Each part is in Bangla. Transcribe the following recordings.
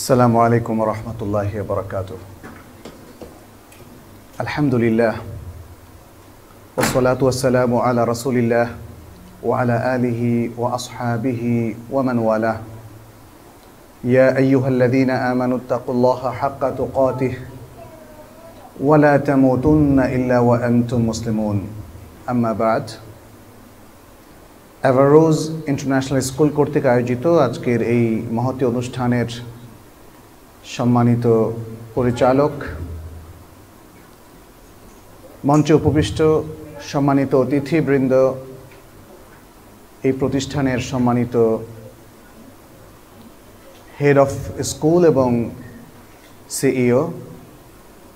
السلام عليكم ورحمة الله وبركاته الحمد لله والصلاة والسلام على رسول الله وعلى آله وأصحابه ومن والاه يا أيها الذين آمنوا اتقوا الله حق تقاته ولا تموتن إلا وأنتم مسلمون أما بعد অ্যাভারোজ ইন্টারন্যাশনাল স্কুল কর্তৃক আয়োজিত আজকের এই মহতি অনুষ্ঠানের সম্মানিত পরিচালক মঞ্চে উপবিষ্ট সম্মানিত অতিথিবৃন্দ এই প্রতিষ্ঠানের সম্মানিত হেড অফ স্কুল এবং সিইও e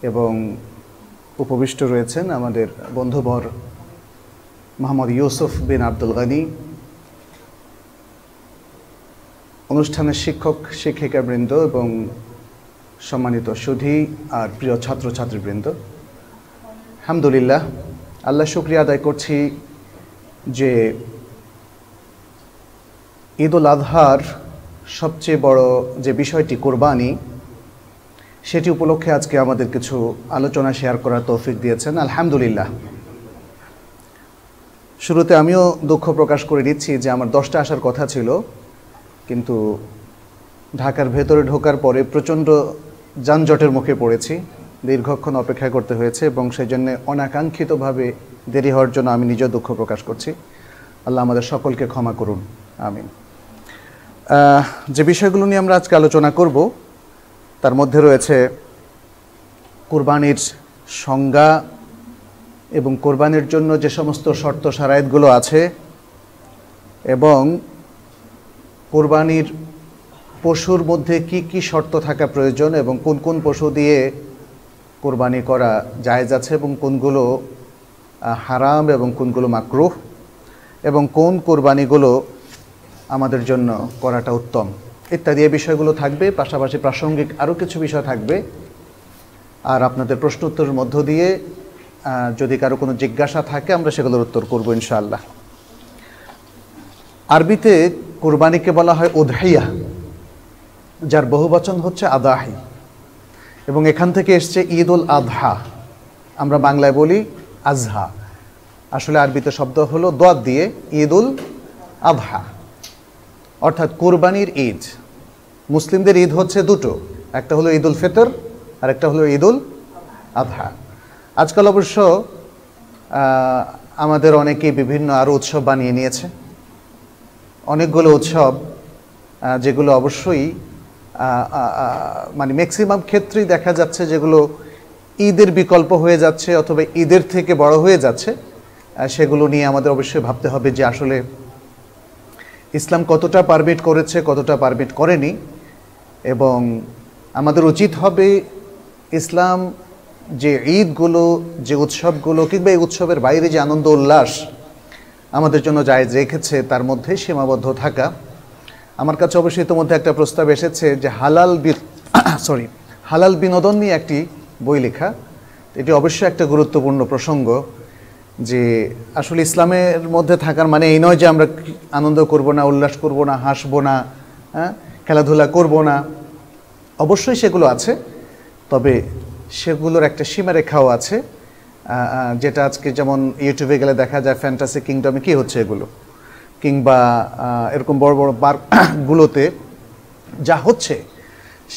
এবং উপবিষ্ট রয়েছেন আমাদের বন্ধুবর মোহাম্মদ ইউসুফ বিন আব্দুল গানি অনুষ্ঠানের শিক্ষক শিক্ষিকাবৃন্দ এবং সম্মানিত সুধী আর প্রিয় ছাত্রছাত্রীবৃন্দ আলহামদুলিল্লাহ আল্লাহ শুক্রিয়া আদায় করছি যে ঈদ উল আজহার সবচেয়ে বড় যে বিষয়টি কোরবানি সেটি উপলক্ষে আজকে আমাদের কিছু আলোচনা শেয়ার করার তৌফিক দিয়েছেন আলহামদুলিল্লাহ শুরুতে আমিও দুঃখ প্রকাশ করে দিচ্ছি যে আমার দশটা আসার কথা ছিল কিন্তু ঢাকার ভেতরে ঢোকার পরে প্রচণ্ড যানজটের মুখে পড়েছি দীর্ঘক্ষণ অপেক্ষা করতে হয়েছে এবং সেই জন্য অনাকাঙ্ক্ষিতভাবে দেরি হওয়ার জন্য আমি নিজেও দুঃখ প্রকাশ করছি আল্লাহ আমাদের সকলকে ক্ষমা করুন আমিন যে বিষয়গুলো নিয়ে আমরা আজকে আলোচনা করব তার মধ্যে রয়েছে কোরবানির সংজ্ঞা এবং কোরবানির জন্য যে সমস্ত শর্ত সারায়তগুলো আছে এবং কোরবানির পশুর মধ্যে কি কি শর্ত থাকা প্রয়োজন এবং কোন কোন পশু দিয়ে কোরবানি করা জায়েজ আছে এবং কোনগুলো হারাম এবং কোনগুলো মাকরুহ এবং কোন কোরবানিগুলো আমাদের জন্য করাটা উত্তম ইত্যাদি এই বিষয়গুলো থাকবে পাশাপাশি প্রাসঙ্গিক আরও কিছু বিষয় থাকবে আর আপনাদের প্রশ্ন উত্তরের মধ্য দিয়ে যদি কারো কোনো জিজ্ঞাসা থাকে আমরা সেগুলোর উত্তর করবো ইনশাআল্লাহ আরবিতে কোরবানিকে বলা হয় ওধাইয়া যার বহুবচন হচ্ছে আদাহি এবং এখান থেকে এসছে ঈদ উল আধহা আমরা বাংলায় বলি আজহা আসলে আরবিতে শব্দ হলো দোয়াদ দিয়ে ঈদ উল আধহা অর্থাৎ কোরবানির ঈদ মুসলিমদের ঈদ হচ্ছে দুটো একটা হলো ঈদ উল ফিতর আর একটা হলো ঈদ উল আধহা আজকাল অবশ্য আমাদের অনেকেই বিভিন্ন আরও উৎসব বানিয়ে নিয়েছে অনেকগুলো উৎসব যেগুলো অবশ্যই মানে ম্যাক্সিমাম ক্ষেত্রেই দেখা যাচ্ছে যেগুলো ঈদের বিকল্প হয়ে যাচ্ছে অথবা ঈদের থেকে বড় হয়ে যাচ্ছে সেগুলো নিয়ে আমাদের অবশ্যই ভাবতে হবে যে আসলে ইসলাম কতটা পারমিট করেছে কতটা পারমিট করেনি এবং আমাদের উচিত হবে ইসলাম যে ঈদগুলো যে উৎসবগুলো কিংবা এই উৎসবের বাইরে যে আনন্দ উল্লাস আমাদের জন্য যায় রেখেছে তার মধ্যে সীমাবদ্ধ থাকা আমার কাছে অবশ্যই ইতিমধ্যে একটা প্রস্তাব এসেছে যে হালাল সরি হালাল বিনোদন নিয়ে একটি বই লেখা এটি অবশ্যই একটা গুরুত্বপূর্ণ প্রসঙ্গ যে আসলে ইসলামের মধ্যে থাকার মানে এই নয় যে আমরা আনন্দ করব না উল্লাস করব না হাসবো না হ্যাঁ খেলাধুলা করব না অবশ্যই সেগুলো আছে তবে সেগুলোর একটা সীমারেখাও আছে যেটা আজকে যেমন ইউটিউবে গেলে দেখা যায় ফ্যান্টাসি কিংডমে কী হচ্ছে এগুলো কিংবা এরকম বড় বড় পার্কগুলোতে যা হচ্ছে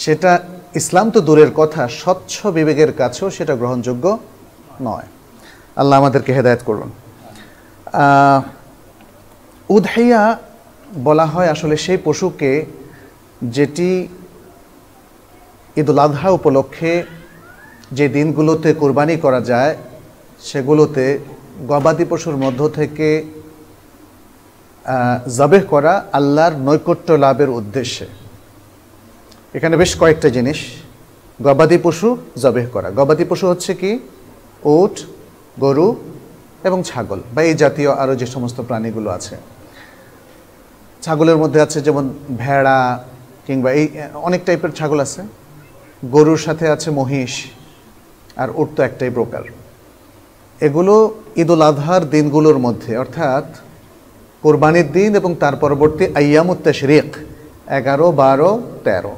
সেটা ইসলাম তো দূরের কথা স্বচ্ছ বিবেকের কাছেও সেটা গ্রহণযোগ্য নয় আল্লাহ আমাদেরকে হেদায়ত করুন উধাইয়া বলা হয় আসলে সেই পশুকে যেটি ঈদুল আধা উপলক্ষে যে দিনগুলোতে কোরবানি করা যায় সেগুলোতে গবাদি পশুর মধ্য থেকে জবেহ করা আল্লাহর নৈকট্য লাভের উদ্দেশ্যে এখানে বেশ কয়েকটা জিনিস গবাদি পশু জবেহ করা গবাদি পশু হচ্ছে কি ওট গরু এবং ছাগল বা এই জাতীয় আরও যে সমস্ত প্রাণীগুলো আছে ছাগলের মধ্যে আছে যেমন ভেড়া কিংবা এই অনেক টাইপের ছাগল আছে গরুর সাথে আছে মহিষ আর ওট তো একটাই প্রকার এগুলো ঈদুল আজহার দিনগুলোর মধ্যে অর্থাৎ কোরবানির দিন এবং তার পরবর্তী আয়ামুত্তা শরিক এগারো বারো তেরো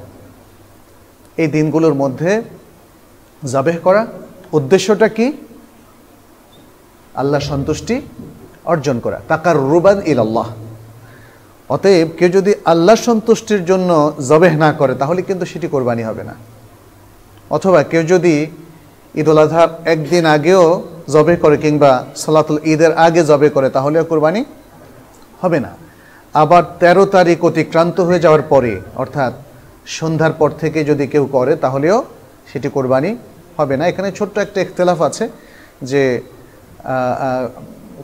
এই দিনগুলোর মধ্যে জাবেহ করা উদ্দেশ্যটা কি আল্লাহ সন্তুষ্টি অর্জন করা তাকার রুবান ইল আল্লাহ অতএব কেউ যদি আল্লাহ সন্তুষ্টির জন্য জবেহ না করে তাহলে কিন্তু সেটি কোরবানি হবে না অথবা কেউ যদি ঈদ উল আজহার একদিন আগেও জবে করে কিংবা সালাতুল ঈদের আগে জবে করে তাহলেও কোরবানি হবে না আবার ১৩ তারিখ অতিক্রান্ত হয়ে যাওয়ার পরে অর্থাৎ সন্ধ্যার পর থেকে যদি কেউ করে তাহলেও সেটি কোরবানি হবে না এখানে ছোট্ট একটা ইখতলাফ আছে যে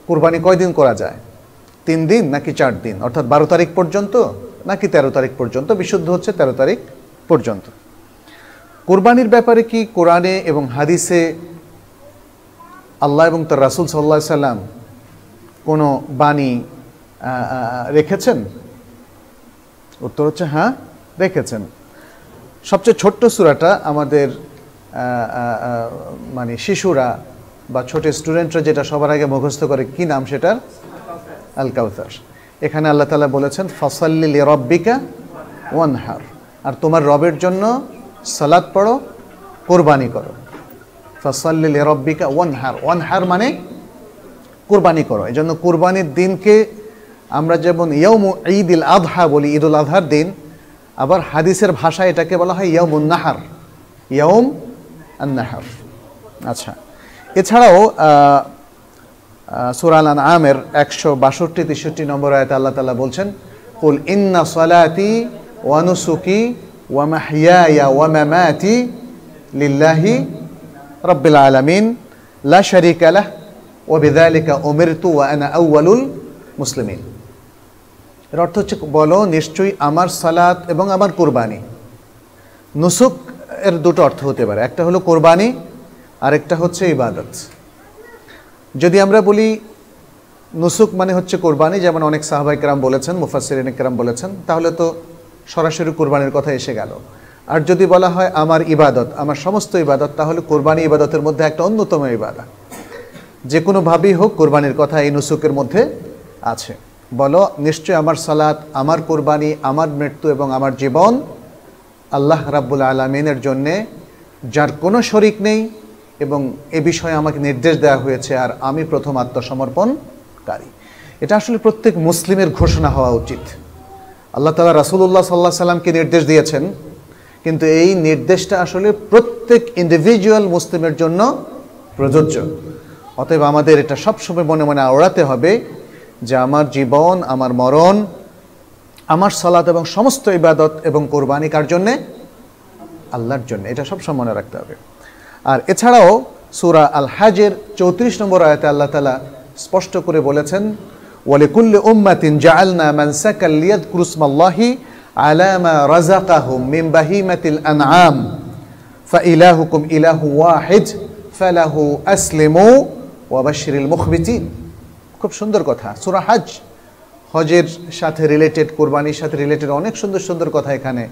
কোরবানি কয়দিন করা যায় তিন দিন নাকি চার দিন অর্থাৎ বারো তারিখ পর্যন্ত নাকি ১৩ তারিখ পর্যন্ত বিশুদ্ধ হচ্ছে ১৩ তারিখ পর্যন্ত কোরবানির ব্যাপারে কি কোরআনে এবং হাদিসে আল্লাহ এবং তার রাসুল সাল্লা সাল্লাম কোনো বাণী রেখেছেন উত্তর হচ্ছে হ্যাঁ রেখেছেন সবচেয়ে ছোট্ট সুরাটা আমাদের মানে শিশুরা বা ছোট স্টুডেন্টরা যেটা সবার আগে মুখস্থ করে কি নাম সেটার আল কাউতার এখানে আল্লাহ তালা বলেছেন ফসল্লি রব্বিকা ওয়ানহার আর তোমার রবের জন্য সালাদ পড়ো কোরবানি করো ফসল্লি রব্বিকা ওয়ানহার ওয়ানহার মানে কোরবানি করো এই জন্য কোরবানির দিনকে আমরা যেমন ইয়ৌমু ঈদ উল আধহা বলি ঈদ উল আধার দিন আবার হাদিসের ভাষায় এটাকে বলা হয় ইয়ৌমুন নাহার ইয়ৌম নাহার আচ্ছা এছাড়াও সুরাল আমের একশো বাষট্টি তেষট্টি নম্বর আয়তে আল্লাহ তালা বলছেন কুল ইন্না সলাতি ওয়ানুসুকি ওয়ামাহিয়া ওয়ামামাতি লিল্লাহি রব্বিল আলমিন লা লাহ শরিক আলাহ ওবিদালিকা ওমিরতু ওয়ানা আউ্বালুল মুসলিমিন এর অর্থ হচ্ছে বলো নিশ্চয়ই আমার সালাত এবং আমার কোরবানি নুসুক এর দুটো অর্থ হতে পারে একটা হলো কোরবানি আরেকটা হচ্ছে ইবাদত যদি আমরা বলি নুসুক মানে হচ্ছে কোরবানি যেমন অনেক সাহাবাই কেরাম বলেছেন মুফাসির কেরাম বলেছেন তাহলে তো সরাসরি কোরবানির কথা এসে গেল আর যদি বলা হয় আমার ইবাদত আমার সমস্ত ইবাদত তাহলে কোরবানি ইবাদতের মধ্যে একটা অন্যতম ইবাদত যে কোনোভাবেই হোক কোরবানির কথা এই নুসুকের মধ্যে আছে বলো নিশ্চয় আমার সালাত আমার কোরবানি আমার মৃত্যু এবং আমার জীবন আল্লাহ রাব্বুল আলমিনের জন্যে যার কোনো শরিক নেই এবং এ বিষয়ে আমাকে নির্দেশ দেওয়া হয়েছে আর আমি প্রথম আত্মসমর্পণকারী এটা আসলে প্রত্যেক মুসলিমের ঘোষণা হওয়া উচিত আল্লাহ তালা রাসুল্লাহ সাল্লাহ সাল্লামকে নির্দেশ দিয়েছেন কিন্তু এই নির্দেশটা আসলে প্রত্যেক ইন্ডিভিজুয়াল মুসলিমের জন্য প্রযোজ্য অতএব আমাদের এটা সবসময় মনে মনে আওড়াতে হবে যে আমার জীবন আমার মরণ আমার সালাত এবং সমস্ত ইবাদত এবং কোরবানি কার জন্যে আল্লাহর জন্য এটা সবসময় মনে রাখতে হবে আর এছাড়াও সুরা আল হাজের চৌত্রিশ নম্বর আয়তে আল্লাহ তালা স্পষ্ট করে বলেছেন ওয়ালে ওয়ালিকুল্লি উম্মাতিন জাআলনা মান সাকাল্লিয়াত কুরুসমাল্লাহি আলামা রাজাকাহুম মিন বাহিমাতিল আনআম فإلهكم إله واحد فله أسلموا وبشر المخبتين খুব সুন্দর কথা সুরা হাজ হজের সাথে রিলেটেড কোরবানির সাথে রিলেটেড অনেক সুন্দর সুন্দর কথা এখানে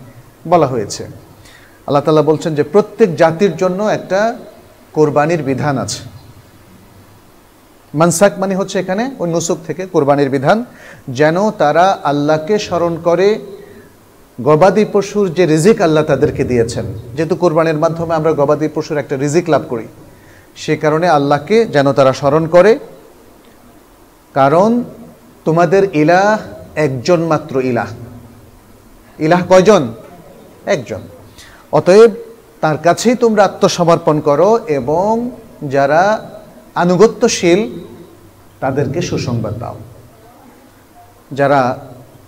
বলা হয়েছে আল্লাহ তালা বলছেন যে প্রত্যেক জাতির জন্য একটা কোরবানির বিধান আছে মানসাক মানে হচ্ছে এখানে ওই নুসুক থেকে কোরবানির বিধান যেন তারা আল্লাহকে স্মরণ করে গবাদি পশুর যে রিজিক আল্লাহ তাদেরকে দিয়েছেন যেহেতু কোরবানির মাধ্যমে আমরা গবাদি পশুর একটা রিজিক লাভ করি সে কারণে আল্লাহকে যেন তারা স্মরণ করে কারণ তোমাদের ইলাহ একজন মাত্র ইলাহ ইলাহ কয়জন একজন অতএব তার কাছেই তোমরা আত্মসমর্পণ করো এবং যারা আনুগত্যশীল তাদেরকে সুসংবাদ দাও যারা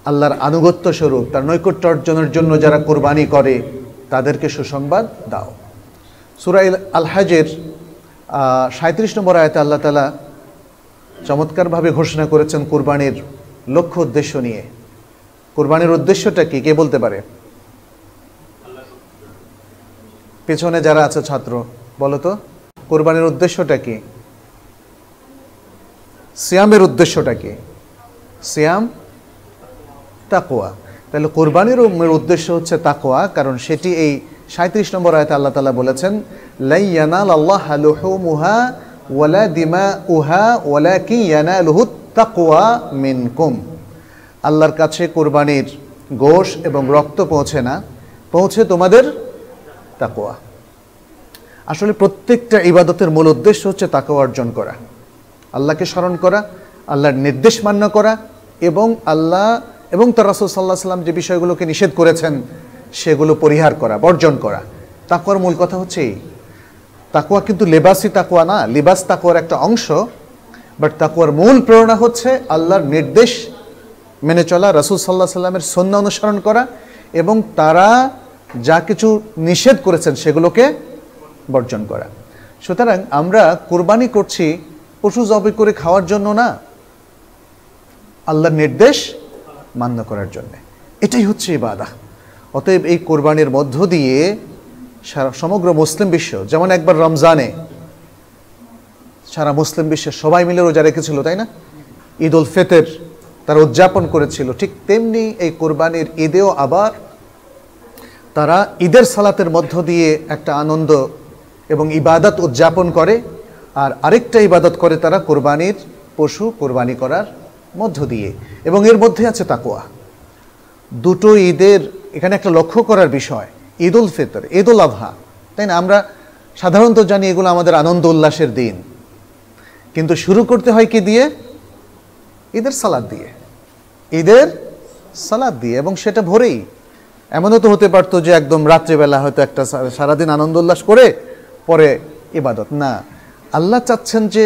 আল্লাহর আনুগত্য স্বরূপ তার নৈকট্য অর্জনের জন্য যারা কোরবানি করে তাদেরকে সুসংবাদ দাও সুরাইল আলহাজের সাঁত্রিশ নম্বর আয়তে আল্লাহ তালা চমৎকারভাবে ঘোষণা করেছেন কোরবানির লক্ষ্য উদ্দেশ্য নিয়ে কোরবানির উদ্দেশ্যটা কি কে বলতে পারে পেছনে যারা আছে ছাত্র বলো তো কোরবানির উদ্দেশ্যটা কি সিয়ামের উদ্দেশ্যটা কি সিয়াম তাকোয়া তাহলে কোরবানির উদ্দেশ্য হচ্ছে তাকোয়া কারণ সেটি এই সাঁত্রিশ নম্বর আয়তে আল্লাহ তালা বলেছেন লাইয়ানাল আল্লাহ ওয়ালা দিমা উহা ওয়ালা কি ইয়ানালুহুত তাকুয়া মিনকুম আল্লাহর কাছে কোরবানির গোশ এবং রক্ত পৌঁছে না পৌঁছে তোমাদের তাকোয়া আসলে প্রত্যেকটা ইবাদতের মূল উদ্দেশ্য হচ্ছে তাকোয়া অর্জন করা আল্লাহকে স্মরণ করা আল্লাহর নির্দেশ মান্য করা এবং আল্লাহ এবং তার রাসুল সাল্লাহ সাল্লাম যে বিষয়গুলোকে নিষেধ করেছেন সেগুলো পরিহার করা বর্জন করা তাকওয়ার মূল কথা হচ্ছে এই তাকুয়া কিন্তু লেবাসই তাকুয়া না লেবাস তাকুয়ার একটা অংশ বাট তাকুয়ার মূল প্রেরণা হচ্ছে আল্লাহর নির্দেশ মেনে চলা রাসুল সাল্লাহ সাল্লামের সন্ধ্যা অনুসরণ করা এবং তারা যা কিছু নিষেধ করেছেন সেগুলোকে বর্জন করা সুতরাং আমরা কোরবানি করছি পশু জবে করে খাওয়ার জন্য না আল্লাহর নির্দেশ মান্য করার জন্যে এটাই হচ্ছে বাধা অতএব এই কোরবানির মধ্য দিয়ে সমগ্র মুসলিম বিশ্ব যেমন একবার রমজানে সারা মুসলিম বিশ্বে সবাই মিলে রোজা রেখেছিল তাই না ঈদ উল ফেতের তারা উদযাপন করেছিল ঠিক তেমনি এই কোরবানির ঈদেও আবার তারা ঈদের সালাতের মধ্য দিয়ে একটা আনন্দ এবং ইবাদত উদযাপন করে আর আরেকটা ইবাদত করে তারা কোরবানির পশু কোরবানি করার মধ্য দিয়ে এবং এর মধ্যে আছে তাকোয়া দুটো ঈদের এখানে একটা লক্ষ্য করার বিষয় ঈদুল ফিতর ঈদুল আবহা তাই না আমরা সাধারণত জানি এগুলো আমাদের আনন্দ উল্লাসের দিন কিন্তু শুরু করতে হয় কি দিয়ে ঈদের সালাদ দিয়ে ঈদের সালাদ দিয়ে এবং সেটা ভোরেই এমনও তো হতে পারতো যে একদম রাত্রিবেলা হয়তো একটা সারাদিন আনন্দ উল্লাস করে পরে ইবাদত না আল্লাহ চাচ্ছেন যে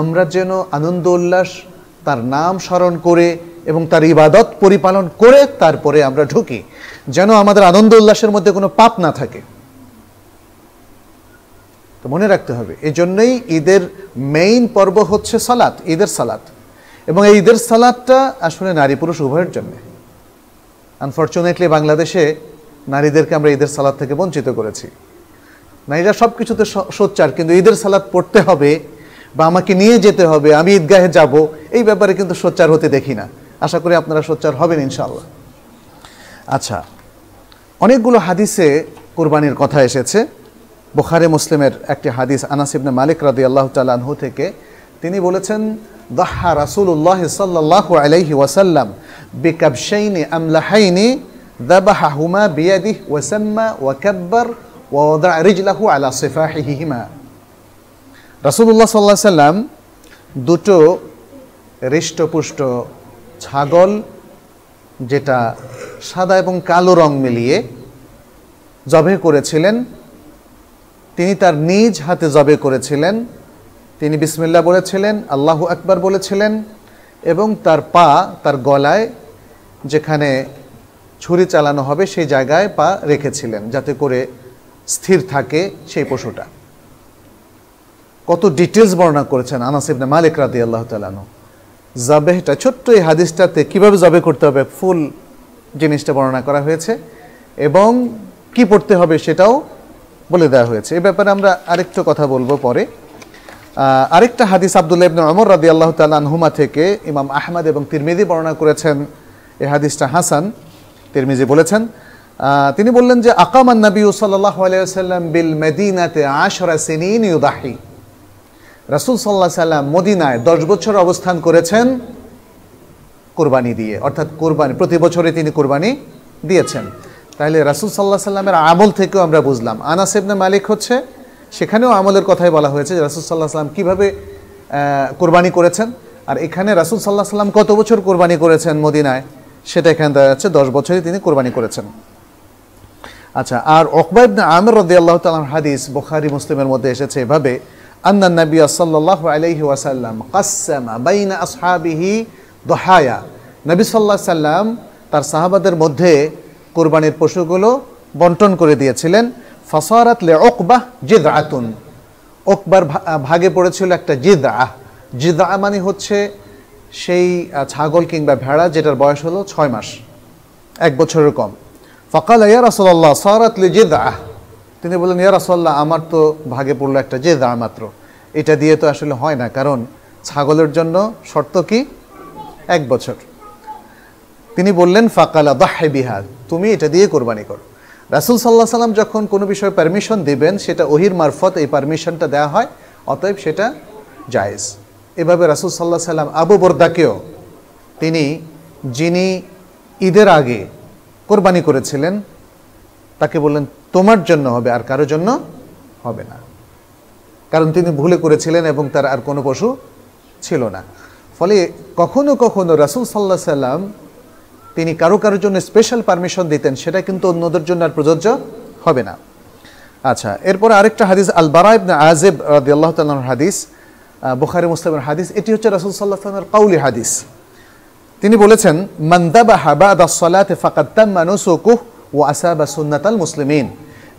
আমরা যেন আনন্দ উল্লাস তার নাম স্মরণ করে এবং তার ইবাদত পরিপালন করে তারপরে আমরা ঢুকি যেন আমাদের আনন্দ উল্লাসের মধ্যে কোনো পাপ না থাকে তো মনে রাখতে হবে এই জন্যই ঈদের মেইন পর্ব হচ্ছে সালাত ঈদের সালাত এবং এই ঈদের সালাদটা আসলে নারী পুরুষ উভয়ের জন্যে আনফর্চুনেটলি বাংলাদেশে নারীদেরকে আমরা ঈদের সালাদ থেকে বঞ্চিত করেছি নারীরা সব কিছুতে সোচ্চার কিন্তু ঈদের সালাদ পড়তে হবে বা আমাকে নিয়ে যেতে হবে আমি ঈদগাহে যাব এই ব্যাপারে কিন্তু সোচ্চার হতে দেখি না আশা করি আপনারা সোচ্চার হবেন ইনশাল্লাহ আচ্ছা অনেকগুলো হাদিসে কোরবানির কথা এসেছে বোখারে মুসলিমের একটি হাদিস আনাসিবনে মালিক রাদি আল্লাহ তালাহু থেকে তিনি বলেছেন দহা রাসুল্লাহ সাল্লাহ আলাইহি ওয়াসাল্লাম বিকাবশাইনি আমলাহাইনি দাবাহুমা বিয়াদিহ ওয়াসাম্মা ওয়াকাব্বার ওয়াদা রিজলাহু আলা সিফাহিহিমা রাসুল্লাহ সাল্লাহ সাল্লাম দুটো হৃষ্টপুষ্ট ছাগল যেটা সাদা এবং কালো রং মিলিয়ে জবে করেছিলেন তিনি তার নিজ হাতে জবে করেছিলেন তিনি বিসমিল্লা বলেছিলেন আল্লাহ আকবার বলেছিলেন এবং তার পা তার গলায় যেখানে ছুরি চালানো হবে সেই জায়গায় পা রেখেছিলেন যাতে করে স্থির থাকে সেই পশুটা কত ডিটেলস বর্ণনা করেছেন আনাসিবনে মালিক রাদি আল্লাহ তালানো জাবেহটা ছোট্ট এই হাদিসটাতে কিভাবে জবে করতে হবে ফুল জিনিসটা বর্ণনা করা হয়েছে এবং কি পড়তে হবে সেটাও বলে দেওয়া হয়েছে এ ব্যাপারে আমরা আরেকটু কথা বলবো পরে আরেকটা হাদিস আবদুল্লাহ ইবনে অমর রাদি আল্লাহ তালহুমা থেকে ইমাম আহমদ এবং তিরমিজি বর্ণনা করেছেন এ হাদিসটা হাসান তিরমিজি বলেছেন তিনি বললেন যে আকামান নবী সাল্লাহ আলিয়া সাল্লাম বিল মেদিনাতে আশরা সিনিন ইউদাহি রাসুল সাল্লাহ সাল্লাম মদিনায় দশ বছর অবস্থান করেছেন কোরবানি দিয়ে অর্থাৎ কোরবানি প্রতি বছরে তিনি কোরবানি দিয়েছেন তাহলে রাসুল সাল্লাহ সাল্লামের আমল থেকেও আমরা বুঝলাম আনাস মালিক হচ্ছে সেখানেও আমলের কথাই বলা হয়েছে যে রাসুল সাল্লাহ সাল্লাম কীভাবে কোরবানি করেছেন আর এখানে রাসুল সাল্লাহ সাল্লাম কত বছর কোরবানি করেছেন মদিনায় সেটা এখানে দেখা যাচ্ছে দশ বছরই তিনি কোরবানি করেছেন আচ্ছা আর অকবা ইবনে আমের রদি আল্লাহ তাল হাদিস বোখারি মুসলিমের মধ্যে এসেছে এভাবে أن النبي صلى الله عليه وسلم قسم بين أصحابه ضحايا নবী সাল্লাহ সাল্লাম তার সাহাবাদের মধ্যে কোরবানির পশুগুলো বন্টন করে দিয়েছিলেন ফসারাত লে ওকবাহ জিদ আতুন ওকবার ভাগে পড়েছিল একটা জিদ আহ জিদ আহ মানে হচ্ছে সেই ছাগল কিংবা ভেড়া যেটার বয়স হলো ছয় মাস এক বছরের কম ফকাল ইয়া রসল্লাহ সারাত লে জিদ আহ তিনি বললেন ইয়া রাসল্লাহ আমার তো ভাগে পড়লো একটা যে দাঁড় মাত্র এটা দিয়ে তো আসলে হয় না কারণ ছাগলের জন্য শর্ত কি এক বছর তিনি বললেন ফাকালা দাহে বিহার তুমি এটা দিয়ে কোরবানি করো রাসুল সাল্লাহ সাল্লাম যখন কোনো বিষয়ে পারমিশন দিবেন সেটা ওহির মারফত এই পারমিশনটা দেওয়া হয় অতএব সেটা জায়েজ এভাবে রাসুল সাল্লাহ সাল্লাম আবু বর্দাকেও তিনি যিনি ঈদের আগে কোরবানি করেছিলেন তাকে বললেন তোমার জন্য হবে আর কারো জন্য হবে না কারণ তিনি ভুলে করেছিলেন এবং তার আর কোনো পশু ছিল না ফলে কখনো কখনো রাসুল সাল্লাহ সাল্লাম তিনি কারো কারোর জন্য স্পেশাল পারমিশন দিতেন সেটা কিন্তু অন্যদের জন্য আর প্রযোজ্য হবে না আচ্ছা এরপর আরেকটা হাদিস আল বারা ইবনা আজেব রাদি আল্লাহ তাল্লাহর হাদিস বুখারি মুসলিমের হাদিস এটি হচ্ছে রাসুল সাল্লাহ সাল্লামের কাউলি হাদিস তিনি বলেছেন মান্দাবা হাবা দা সলাতে ফাকাত্তাম মানুষ ও আসাবা সুন্নাতাল মুসলিমিন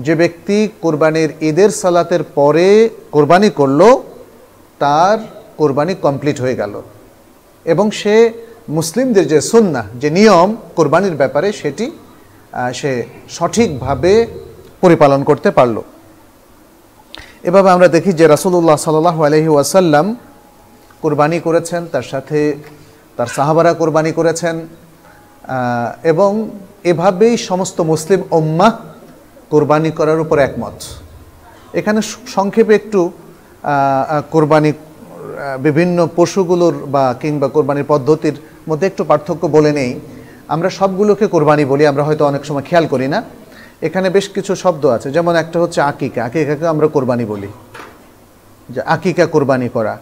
যে ব্যক্তি কোরবানির ঈদের সালাতের পরে কোরবানি করল তার কোরবানি কমপ্লিট হয়ে গেল এবং সে মুসলিমদের যে সুন্না যে নিয়ম কোরবানির ব্যাপারে সেটি সে সঠিকভাবে পরিপালন করতে পারল এভাবে আমরা দেখি যে রাসুল্লাহ সাল আলহি ওয়াসাল্লাম কোরবানি করেছেন তার সাথে তার সাহাবারা কোরবানি করেছেন এবং এভাবেই সমস্ত মুসলিম ওম্মা কোরবানি করার উপর একমত এখানে সংক্ষেপে একটু কোরবানি বিভিন্ন পশুগুলোর বা কিংবা কোরবানির পদ্ধতির মধ্যে একটু পার্থক্য বলে নেই আমরা সবগুলোকে কোরবানি বলি আমরা হয়তো অনেক সময় খেয়াল করি না এখানে বেশ কিছু শব্দ আছে যেমন একটা হচ্ছে আকিকা আকিকাকে আমরা কোরবানি বলি যে আকিকা কোরবানি করা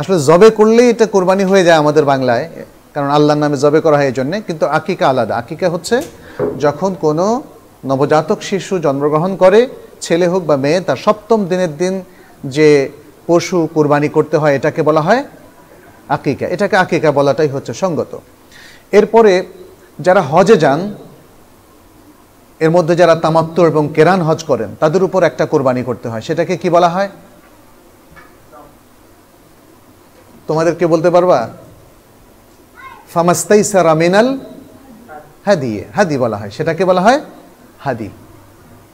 আসলে জবে করলেই এটা কোরবানি হয়ে যায় আমাদের বাংলায় কারণ আল্লাহর নামে জবে করা হয় এই জন্যে কিন্তু আকিকা আলাদা আকিকা হচ্ছে যখন কোনো নবজাতক শিশু জন্মগ্রহণ করে ছেলে হোক বা মেয়ে তার সপ্তম দিনের দিন যে পশু কোরবানি করতে হয় এটাকে বলা হয় আকিকা এটাকে আকিকা বলাটাই হচ্ছে সঙ্গত এরপরে যারা হজে যান এর মধ্যে যারা তামাত্ম এবং কেরান হজ করেন তাদের উপর একটা কোরবানি করতে হয় সেটাকে কি বলা হয় তোমাদের কে বলতে পারবা ফামাস্তাই সারা হাদি হাদি বলা হয় সেটাকে বলা হয় হাদি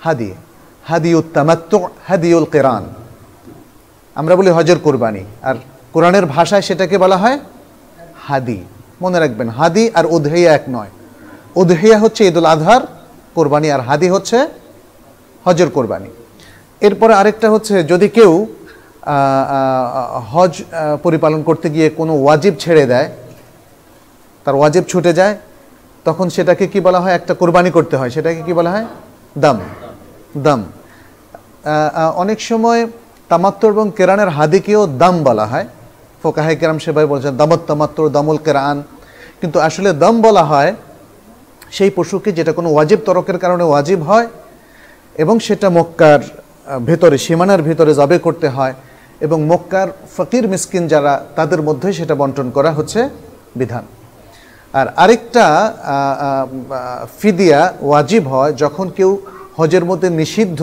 হাদি হাদিউল তামাত্তু হাদিউল কেরান আমরা বলি হজর কুরবানি আর কোরআনের ভাষায় সেটাকে বলা হয় হাদি মনে রাখবেন হাদি আর উদহেয়া এক নয় উদহেয়া হচ্ছে ঈদুল আধার কোরবানি আর হাদি হচ্ছে হজর কোরবানি এরপরে আরেকটা হচ্ছে যদি কেউ হজ পরিপালন করতে গিয়ে কোনো ওয়াজিব ছেড়ে দেয় তার ওয়াজেব ছুটে যায় তখন সেটাকে কি বলা হয় একটা কোরবানি করতে হয় সেটাকে কি বলা হয় দাম দাম অনেক সময় তামাত্তর এবং কেরানের হাদিকেও দাম বলা হয় ফোকাহে কেরাম সেবাই বলছেন দামত তামাত্তর দামল কেরান কিন্তু আসলে দম বলা হয় সেই পশুকে যেটা কোনো ওয়াজিব তরকের কারণে ওয়াজিব হয় এবং সেটা মক্কার ভেতরে সীমানার ভেতরে জবে করতে হয় এবং মক্কার ফকির মিসকিন যারা তাদের মধ্যে সেটা বন্টন করা হচ্ছে বিধান আর আরেকটা ফিদিয়া ওয়াজিব হয় যখন কেউ হজের মধ্যে নিষিদ্ধ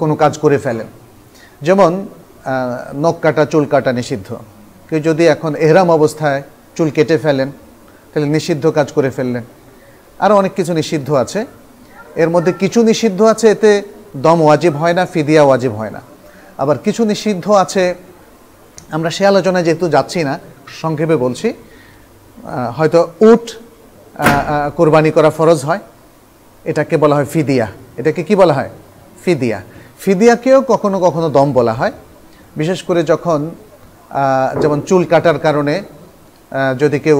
কোনো কাজ করে ফেলেন যেমন নখ কাটা চুল কাটা নিষিদ্ধ কেউ যদি এখন এহরাম অবস্থায় চুল কেটে ফেলেন তাহলে নিষিদ্ধ কাজ করে ফেললেন আরও অনেক কিছু নিষিদ্ধ আছে এর মধ্যে কিছু নিষিদ্ধ আছে এতে দম ওয়াজিব হয় না ফিদিয়া ওয়াজিব হয় না আবার কিছু নিষিদ্ধ আছে আমরা সে আলোচনায় যেহেতু যাচ্ছি না সংক্ষেপে বলছি হয়তো উট কোরবানি করা ফরজ হয় এটাকে বলা হয় ফিদিয়া এটাকে কি বলা হয় ফিদিয়া ফিদিয়াকেও কখনো কখনো দম বলা হয় বিশেষ করে যখন যেমন চুল কাটার কারণে যদি কেউ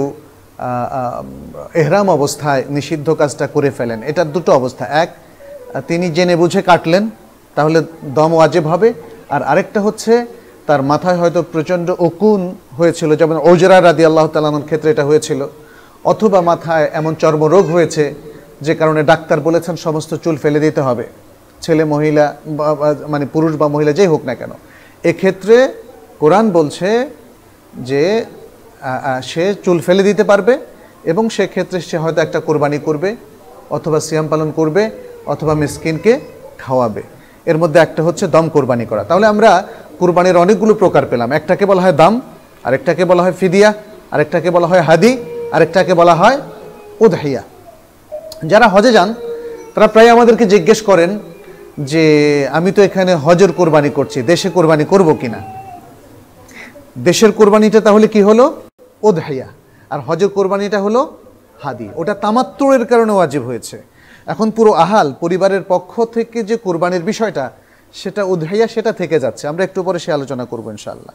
এহরাম অবস্থায় নিষিদ্ধ কাজটা করে ফেলেন এটার দুটো অবস্থা এক তিনি জেনে বুঝে কাটলেন তাহলে দম ওয়াজেব হবে আর আরেকটা হচ্ছে তার মাথায় হয়তো প্রচণ্ড ওকুন হয়েছিল যেমন ওজরা রাদি আল্লাহ তালামের ক্ষেত্রে এটা হয়েছিল অথবা মাথায় এমন চর্মরোগ হয়েছে যে কারণে ডাক্তার বলেছেন সমস্ত চুল ফেলে দিতে হবে ছেলে মহিলা মানে পুরুষ বা মহিলা যেই হোক না কেন এক্ষেত্রে কোরআন বলছে যে সে চুল ফেলে দিতে পারবে এবং সেক্ষেত্রে সে হয়তো একটা কোরবানি করবে অথবা সিয়াম পালন করবে অথবা মিসকিনকে খাওয়াবে এর মধ্যে একটা হচ্ছে দম কোরবানি করা তাহলে আমরা কুরবানির অনেকগুলো প্রকার পেলাম একটাকে বলা হয় দাম আরেকটাকে বলা হয় ফিদিয়া আরেকটাকে বলা হয় হাদি আরেকটাকে বলা হয় উদহিয়া যারা হজে যান তারা প্রায় আমাদেরকে জিজ্ঞেস করেন যে আমি তো এখানে হজের কোরবানি করছি দেশে কোরবানি করব কি না দেশের কোরবানিটা তাহলে কি হলো ওধাইয়া আর হজের কোরবানিটা হলো হাদি ওটা তামাত্রের কারণে ওয়াজিব হয়েছে এখন পুরো আহাল পরিবারের পক্ষ থেকে যে কোরবানির বিষয়টা সেটা উধাইয়া সেটা থেকে যাচ্ছে আমরা একটু পরে সে আলোচনা করব ইনশাল্লাহ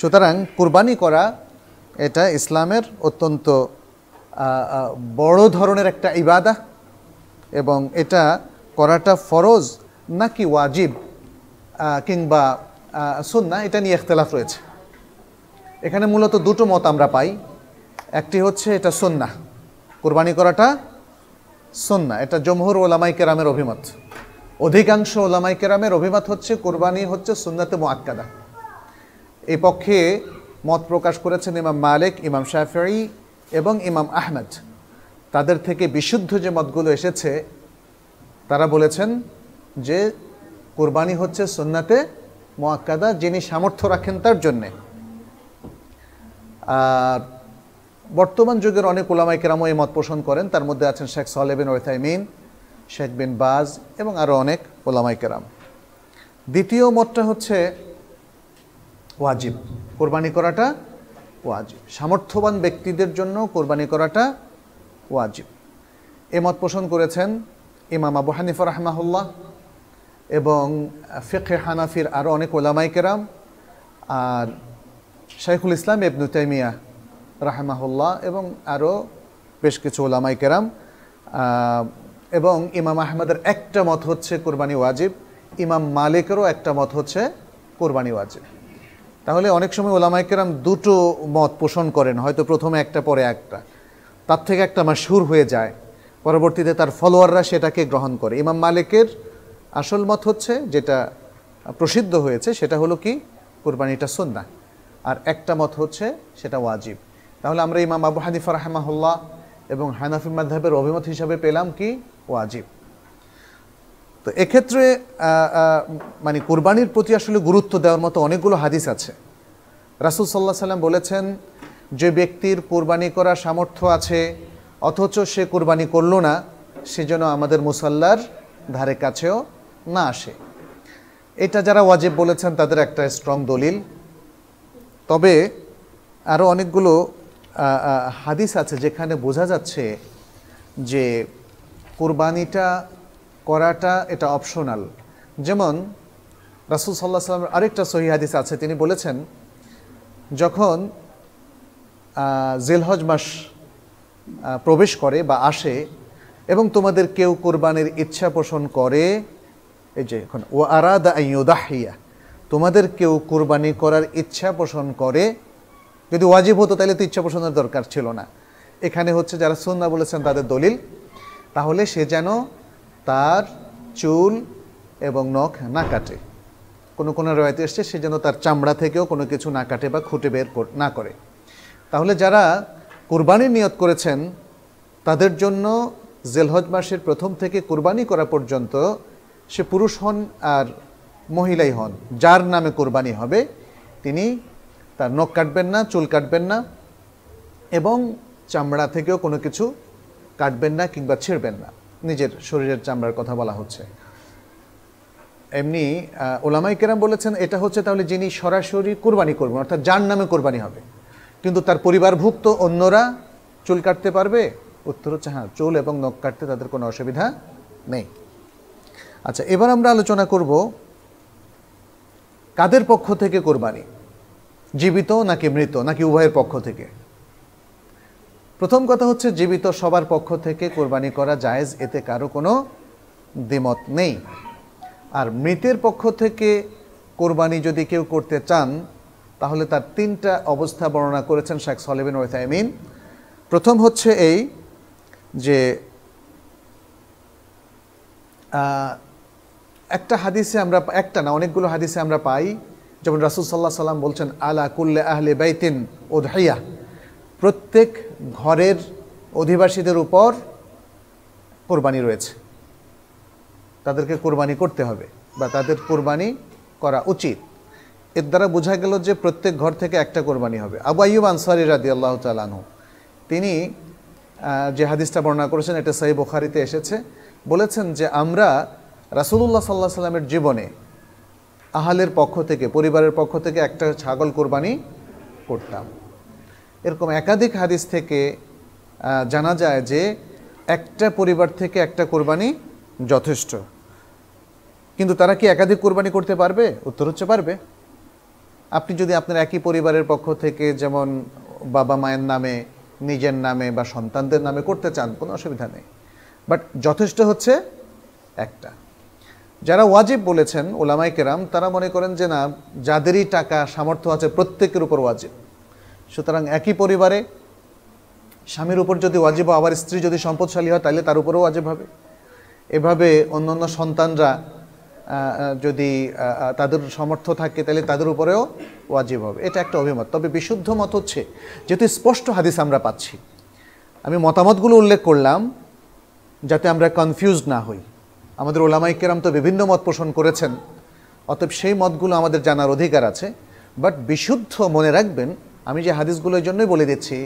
সুতরাং কুরবানি করা এটা ইসলামের অত্যন্ত বড় ধরনের একটা ইবাদা এবং এটা করাটা ফরজ নাকি ওয়াজিব কিংবা সুন্না এটা নিয়ে এখতলাফ রয়েছে এখানে মূলত দুটো মত আমরা পাই একটি হচ্ছে এটা সন্না কোরবানি করাটা সন্না এটা জমহুর ওলামাই কেরামের অভিমত অধিকাংশ ওলামাই কেরামের অভিমত হচ্ছে কোরবানি হচ্ছে সুন্নাতে মোয়াক্কাদা এ পক্ষে মত প্রকাশ করেছেন ইমাম মালিক ইমাম শাফি এবং ইমাম আহমেদ তাদের থেকে বিশুদ্ধ যে মতগুলো এসেছে তারা বলেছেন যে কোরবানি হচ্ছে সুন্নাতে মোয়াক্কাদা যিনি সামর্থ্য রাখেন তার জন্যে আর বর্তমান যুগের অনেক ওলামাইকেরামও এই মত পোষণ করেন তার মধ্যে আছেন শেখ সলেবিন ওয়েথাইমিন শেখ বিন বাজ এবং আরও অনেক ওলামাইকেরাম দ্বিতীয় মতটা হচ্ছে ওয়াজিব কোরবানি করাটা ওয়াজিব সামর্থ্যবান ব্যক্তিদের জন্য কোরবানি করাটা ওয়াজিব এ মত পোষণ করেছেন ইমাম আবু হানিফা রহমাহুল্লাহ এবং ফেখে হানাফির আরও অনেক ওলামাইকেরাম আর শাইখুল ইসলাম এবনু তাইমিয়া রাহমাহুল্লাহ এবং আরও বেশ কিছু ওলামাইকেরাম এবং ইমাম আহমেদের একটা মত হচ্ছে কোরবানি ওয়াজিব ইমাম মালিকেরও একটা মত হচ্ছে কোরবানি ওয়াজিব তাহলে অনেক সময় ওলামাইকেরাম দুটো মত পোষণ করেন হয়তো প্রথমে একটা পরে একটা তার থেকে একটা মাসহুর হয়ে যায় পরবর্তীতে তার ফলোয়াররা সেটাকে গ্রহণ করে ইমাম মালিকের আসল মত হচ্ছে যেটা প্রসিদ্ধ হয়েছে সেটা হলো কি কোরবানিটা সন্ধ্যা আর একটা মত হচ্ছে সেটা ওয়াজিব তাহলে আমরা ইমাম আবু হানিফা রাহমাহুল্লাহ এবং হানাফি মাধাবের অভিমত হিসাবে পেলাম কি ওয়াজিব তো এক্ষেত্রে মানে কোরবানির প্রতি আসলে গুরুত্ব দেওয়ার মতো অনেকগুলো হাদিস আছে রাসুল সাল্লাহ সাল্লাম বলেছেন যে ব্যক্তির কোরবানি করার সামর্থ্য আছে অথচ সে কোরবানি করল না সে যেন আমাদের মুসাল্লার ধারে কাছেও না আসে এটা যারা ওয়াজিব বলেছেন তাদের একটা স্ট্রং দলিল তবে আরও অনেকগুলো হাদিস আছে যেখানে বোঝা যাচ্ছে যে কোরবানিটা করাটা এটা অপশনাল যেমন রাসুল সাল্লাহ সাল্লামের আরেকটা সহি হাদিস আছে তিনি বলেছেন যখন জেলহজ মাস প্রবেশ করে বা আসে এবং তোমাদের কেউ কোরবানির ইচ্ছা পোষণ করে এই যে এখন ও আরাদা ইউদাহিয়া তোমাদের কেউ কোরবানি করার ইচ্ছা পোষণ করে যদি ওয়াজিব হতো তাহলে তো ইচ্ছা পোষণের দরকার ছিল না এখানে হচ্ছে যারা সন্না বলেছেন তাদের দলিল তাহলে সে যেন তার চুল এবং নখ না কাটে কোনো কোনো রয়েতে এসছে সে যেন তার চামড়া থেকেও কোনো কিছু না কাটে বা খুঁটে বের না করে তাহলে যারা কোরবানির নিয়ত করেছেন তাদের জন্য জেলহজ মাসের প্রথম থেকে কোরবানি করা পর্যন্ত সে পুরুষ হন আর মহিলাই হন যার নামে কোরবানি হবে তিনি তার নখ কাটবেন না চুল কাটবেন না এবং চামড়া থেকেও কোনো কিছু কাটবেন না কিংবা ছিঁড়বেন না নিজের শরীরের চামড়ার কথা বলা হচ্ছে এমনি ওলামাই কেরাম বলেছেন এটা হচ্ছে তাহলে যিনি সরাসরি কোরবানি করবেন অর্থাৎ যার নামে কোরবানি হবে কিন্তু তার পরিবারভুক্ত অন্যরা চুল কাটতে পারবে উত্তর হচ্ছে হ্যাঁ চুল এবং নখ কাটতে তাদের কোনো অসুবিধা নেই আচ্ছা এবার আমরা আলোচনা করব কাদের পক্ষ থেকে কোরবানি জীবিত নাকি মৃত নাকি উভয়ের পক্ষ থেকে প্রথম কথা হচ্ছে জীবিত সবার পক্ষ থেকে কোরবানি করা জায়েজ এতে কারো কোনো দ্বিমত নেই আর মৃতের পক্ষ থেকে কোরবানি যদি কেউ করতে চান তাহলে তার তিনটা অবস্থা বর্ণনা করেছেন শেখ সলেবিন ওয়েথাইমিন প্রথম হচ্ছে এই যে একটা হাদিসে আমরা একটা না অনেকগুলো হাদিসে আমরা পাই যেমন রাসুল সাল্লাহ সাল্লাম বলছেন আলা কুল্লে আহলে বাইতিন ওধাইয়া প্রত্যেক ঘরের অধিবাসীদের উপর কোরবানি রয়েছে তাদেরকে কোরবানি করতে হবে বা তাদের কোরবানি করা উচিত এর দ্বারা বোঝা গেল যে প্রত্যেক ঘর থেকে একটা কোরবানি হবে আবু আইব আনসারি রাদি আল্লাহ তালানহু তিনি যে হাদিসটা বর্ণনা করেছেন এটা সাই বোখারিতে এসেছে বলেছেন যে আমরা রাসুলুল্লাহ সাল্লাহ সাল্লামের জীবনে আহালের পক্ষ থেকে পরিবারের পক্ষ থেকে একটা ছাগল কোরবানি করতাম এরকম একাধিক হাদিস থেকে জানা যায় যে একটা পরিবার থেকে একটা কোরবানি যথেষ্ট কিন্তু তারা কি একাধিক কোরবানি করতে পারবে উত্তর হচ্ছে পারবে আপনি যদি আপনার একই পরিবারের পক্ষ থেকে যেমন বাবা মায়ের নামে নিজের নামে বা সন্তানদের নামে করতে চান কোনো অসুবিধা নেই বাট যথেষ্ট হচ্ছে একটা যারা ওয়াজিব বলেছেন ওলামাই কেরাম তারা মনে করেন যে না যাদেরই টাকা সামর্থ্য আছে প্রত্যেকের উপর ওয়াজিব সুতরাং একই পরিবারে স্বামীর উপর যদি ওয়াজিব আবার স্ত্রী যদি সম্পদশালী হয় তাহলে তার উপরেও ওয়াজিব হবে এভাবে অন্য অন্য সন্তানরা যদি তাদের সামর্থ্য থাকে তাহলে তাদের উপরেও ওয়াজিব হবে এটা একটা অভিমত তবে বিশুদ্ধ মত হচ্ছে যেহেতু স্পষ্ট হাদিস আমরা পাচ্ছি আমি মতামতগুলো উল্লেখ করলাম যাতে আমরা কনফিউজ না হই আমাদের ওলামাইকেরাম তো বিভিন্ন মত পোষণ করেছেন অতএব সেই মতগুলো আমাদের জানার অধিকার আছে বাট বিশুদ্ধ মনে রাখবেন আমি যে হাদিসগুলোর জন্যই বলে দিচ্ছি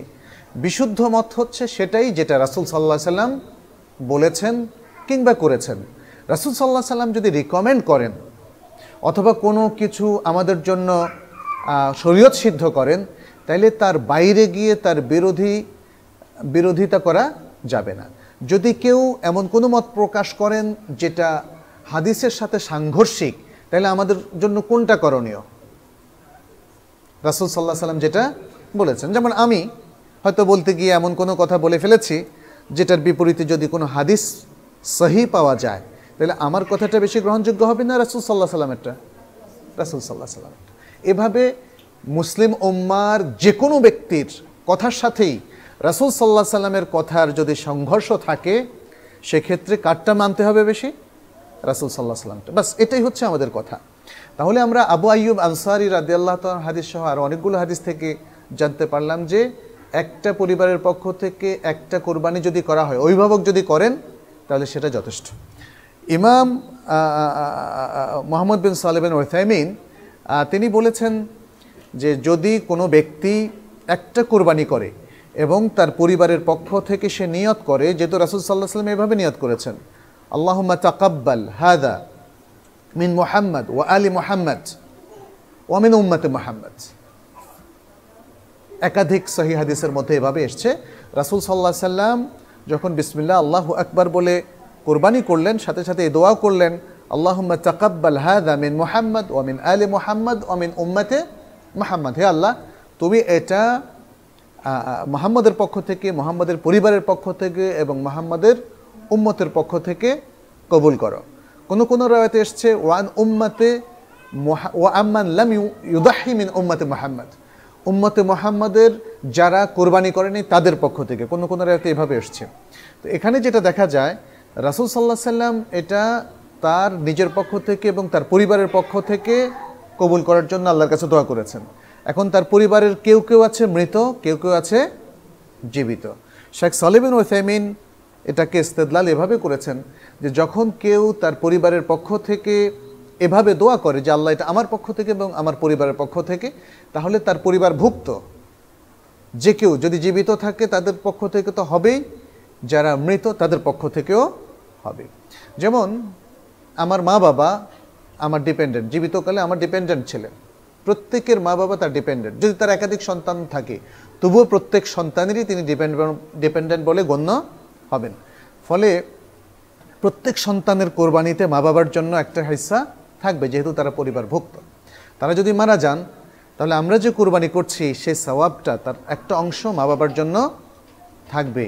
বিশুদ্ধ মত হচ্ছে সেটাই যেটা রাসুল সাল্লাহ সাল্লাম বলেছেন কিংবা করেছেন রাসুল সাল্লাহ সাল্লাম যদি রিকমেন্ড করেন অথবা কোনো কিছু আমাদের জন্য শরীয়ত সিদ্ধ করেন তাইলে তার বাইরে গিয়ে তার বিরোধী বিরোধিতা করা যাবে না যদি কেউ এমন কোনো মত প্রকাশ করেন যেটা হাদিসের সাথে সাংঘর্ষিক তাহলে আমাদের জন্য কোনটা করণীয় রাসুল সাল্লাহ সাল্লাম যেটা বলেছেন যেমন আমি হয়তো বলতে গিয়ে এমন কোনো কথা বলে ফেলেছি যেটার বিপরীতে যদি কোনো হাদিস সহি পাওয়া যায় তাহলে আমার কথাটা বেশি গ্রহণযোগ্য হবে না রাসুল সাল্লাহ সাল্লামেরটা রাসুল সাল্লাহ সাল্লামেরটা এভাবে মুসলিম ওম্মার যে কোনো ব্যক্তির কথার সাথেই রাসুল সাল্লাহ সাল্লামের কথার যদি সংঘর্ষ থাকে সেক্ষেত্রে কারটা মানতে হবে বেশি রাসুল সাল্লাহ সাল্লামটা বাস এটাই হচ্ছে আমাদের কথা তাহলে আমরা আবু আইয়ুব আনসারি রাদিয়াল্লাহ তাল হাদিস সহ আর অনেকগুলো হাদিস থেকে জানতে পারলাম যে একটা পরিবারের পক্ষ থেকে একটা কোরবানি যদি করা হয় অভিভাবক যদি করেন তাহলে সেটা যথেষ্ট ইমাম মোহাম্মদ বিন সালেবেন ওয়েথাইমিন তিনি বলেছেন যে যদি কোনো ব্যক্তি একটা কোরবানি করে এবং তার পরিবারের পক্ষ থেকে সে নিয়ত করে যেহেতু রাসুল সাল্লাহ সাল্লাম এভাবে নিয়ত করেছেন আল্লাহমা তাকাব্বাল হাদা মিন মোহাম্মদ ও আলী মোহাম্মদ ও মিন উম্মতে মোহাম্মদ একাধিক সহি হাদিসের মধ্যে এভাবে এসছে রাসুল সাল্লাহ সাল্লাম যখন বিসমিল্লা আল্লাহ আকবার বলে কোরবানি করলেন সাথে সাথে এ দোয়া করলেন আল্লাহ তাকাব্বাল হাদা মিন মোহাম্মদ মিন আলী মোহাম্মদ মিন উম্মতে মোহাম্মদ হে আল্লাহ তুমি এটা মোহাম্মদের পক্ষ থেকে মোহাম্মদের পরিবারের পক্ষ থেকে এবং মোহাম্মদের উম্মতের পক্ষ থেকে কবুল করো কোনো কোনো রায়তে এসছে ওয়ান উম্মাতে ও আম্মান লাম ইউদাহিমিন উম্মাতে মোহাম্মদ উম্মতে মোহাম্মদের যারা কোরবানি করেনি তাদের পক্ষ থেকে কোনো কোনো রায়তে এভাবে এসছে তো এখানে যেটা দেখা যায় রাসুল সাল্লাহ সাল্লাম এটা তার নিজের পক্ষ থেকে এবং তার পরিবারের পক্ষ থেকে কবুল করার জন্য আল্লাহর কাছে দোয়া করেছেন এখন তার পরিবারের কেউ কেউ আছে মৃত কেউ কেউ আছে জীবিত শেখ সলিবিন ওসেমিন এটাকে ইস্তেদলাল এভাবে করেছেন যে যখন কেউ তার পরিবারের পক্ষ থেকে এভাবে দোয়া করে যে আল্লাহ এটা আমার পক্ষ থেকে এবং আমার পরিবারের পক্ষ থেকে তাহলে তার পরিবার ভুক্ত যে কেউ যদি জীবিত থাকে তাদের পক্ষ থেকে তো হবেই যারা মৃত তাদের পক্ষ থেকেও হবে যেমন আমার মা বাবা আমার ডিপেন্ডেন্ট জীবিতকালে আমার ডিপেন্ডেন্ট ছিলেন প্রত্যেকের মা বাবা তার ডিপেন্ডেন্ট যদি তার একাধিক সন্তান থাকে তবুও প্রত্যেক সন্তানেরই তিনি ডিপেন্ড ডিপেন্ডেন্ট বলে গণ্য হবেন ফলে প্রত্যেক সন্তানের কোরবানিতে মা বাবার জন্য একটা হিসা থাকবে যেহেতু তারা পরিবার ভুক্ত তারা যদি মারা যান তাহলে আমরা যে কোরবানি করছি সেই সওয়াবটা তার একটা অংশ মা বাবার জন্য থাকবে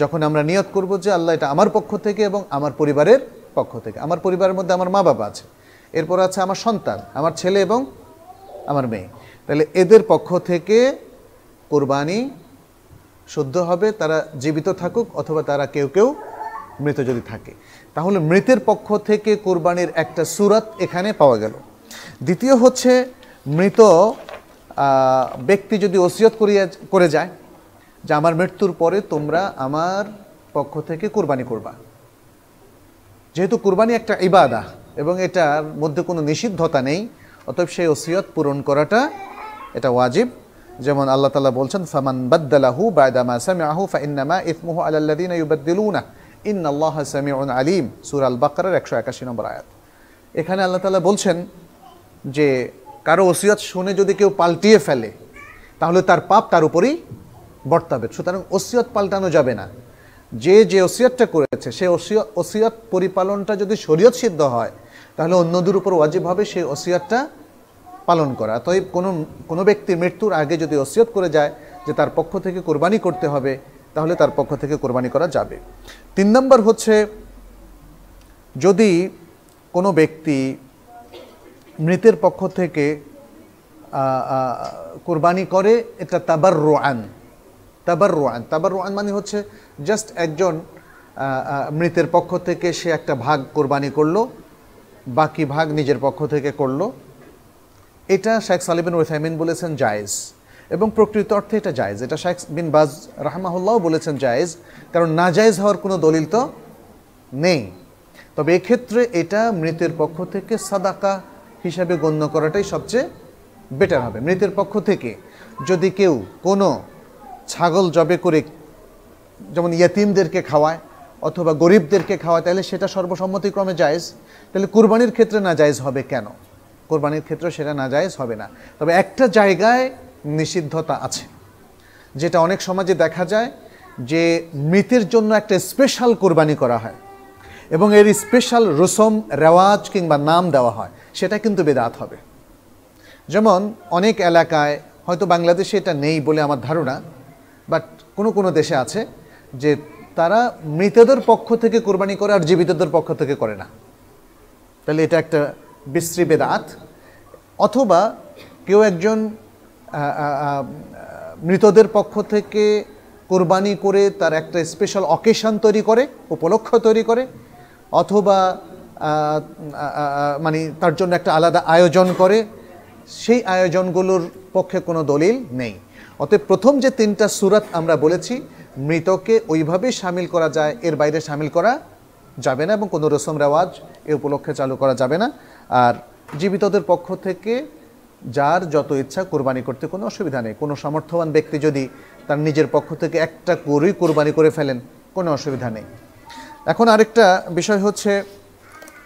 যখন আমরা নিয়ত করব যে আল্লাহ এটা আমার পক্ষ থেকে এবং আমার পরিবারের পক্ষ থেকে আমার পরিবারের মধ্যে আমার মা বাবা আছে এরপর আছে আমার সন্তান আমার ছেলে এবং আমার মেয়ে তাহলে এদের পক্ষ থেকে কোরবানি শুদ্ধ হবে তারা জীবিত থাকুক অথবা তারা কেউ কেউ মৃত যদি থাকে তাহলে মৃতের পক্ষ থেকে কোরবানির একটা সুরাত এখানে পাওয়া গেল দ্বিতীয় হচ্ছে মৃত ব্যক্তি যদি ওসিয়ত করিয়া করে যায় যে আমার মৃত্যুর পরে তোমরা আমার পক্ষ থেকে কোরবানি করবা যেহেতু কোরবানি একটা ইবাদা এবং এটার মধ্যে কোনো নিষিদ্ধতা নেই অতএব সেই ওসিয়ত পূরণ করাটা এটা ওয়াজিব যেমন আল্লাহ তালা বলছেন ফামান বাদ্দালাহু বায়দামা ফা ইন্নামা ইফমুহু আলাল্লাযীনা ইউবাদদিলুনা ইন্না আল্লাহ সামিউন আলিম সুর আল একশো একাশি নম্বর আয়াত এখানে আল্লাহ তালা বলছেন যে কারো ওসিয়ত শুনে যদি কেউ পাল্টিয়ে ফেলে তাহলে তার পাপ তার উপরেই বর্তাবে সুতরাং ওসিয়ত পাল্টানো যাবে না যে যে ওসিয়তটা করেছে সে ওসিয়ত ওসিয়ত পরিপালনটা যদি শরীয়ত সিদ্ধ হয় তাহলে অন্যদের উপর ওয়াজিব হবে সেই ওসিয়াতটা পালন করা অতএব কোনো কোনো ব্যক্তির মৃত্যুর আগে যদি ওসিয়ত করে যায় যে তার পক্ষ থেকে কোরবানি করতে হবে তাহলে তার পক্ষ থেকে কোরবানি করা যাবে তিন নম্বর হচ্ছে যদি কোনো ব্যক্তি মৃতের পক্ষ থেকে কোরবানি করে এটা তাবার রোয়ান তাবার রোয়ান তাবার রোয়ান মানে হচ্ছে জাস্ট একজন মৃতের পক্ষ থেকে সে একটা ভাগ কোরবানি করলো বাকি ভাগ নিজের পক্ষ থেকে করল এটা শেখ সালিবিন ওয়েথাইমিন বলেছেন জায়েজ এবং প্রকৃত অর্থে এটা জায়েজ এটা শেখ বিন বাজ রাহমাহুল্লাহ বলেছেন জায়েজ কারণ না জায়েজ হওয়ার কোনো দলিল তো নেই তবে এক্ষেত্রে এটা মৃতের পক্ষ থেকে সাদাকা হিসাবে গণ্য করাটাই সবচেয়ে বেটার হবে মৃতের পক্ষ থেকে যদি কেউ কোনো ছাগল জবে করে যেমন ইয়াতিমদেরকে খাওয়ায় অথবা গরিবদেরকে খাওয়া তাহলে সেটা সর্বসম্মতিক্রমে জায়জ তাহলে কোরবানির ক্ষেত্রে না জায়জ হবে কেন কোরবানির ক্ষেত্রে সেটা না জায়জ হবে না তবে একটা জায়গায় নিষিদ্ধতা আছে যেটা অনেক সমাজে দেখা যায় যে মৃতের জন্য একটা স্পেশাল কোরবানি করা হয় এবং এর স্পেশাল রসম রেওয়াজ কিংবা নাম দেওয়া হয় সেটা কিন্তু বেদাত হবে যেমন অনেক এলাকায় হয়তো বাংলাদেশে এটা নেই বলে আমার ধারণা বাট কোনো কোনো দেশে আছে যে তারা মৃতদের পক্ষ থেকে কোরবানি করে আর জীবিতদের পক্ষ থেকে করে না তাহলে এটা একটা বিশ্রী বেদাত অথবা কেউ একজন মৃতদের পক্ষ থেকে কোরবানি করে তার একটা স্পেশাল অকেশন তৈরি করে উপলক্ষ তৈরি করে অথবা মানে তার জন্য একটা আলাদা আয়োজন করে সেই আয়োজনগুলোর পক্ষে কোনো দলিল নেই অতএব প্রথম যে তিনটা সুরাত আমরা বলেছি মৃতকে ওইভাবে সামিল করা যায় এর বাইরে সামিল করা যাবে না এবং কোনো রসম রেওয়াজ এ উপলক্ষে চালু করা যাবে না আর জীবিতদের পক্ষ থেকে যার যত ইচ্ছা কোরবানি করতে কোনো অসুবিধা নেই কোনো সামর্থ্যবান ব্যক্তি যদি তার নিজের পক্ষ থেকে একটা করেই কোরবানি করে ফেলেন কোনো অসুবিধা নেই এখন আরেকটা বিষয় হচ্ছে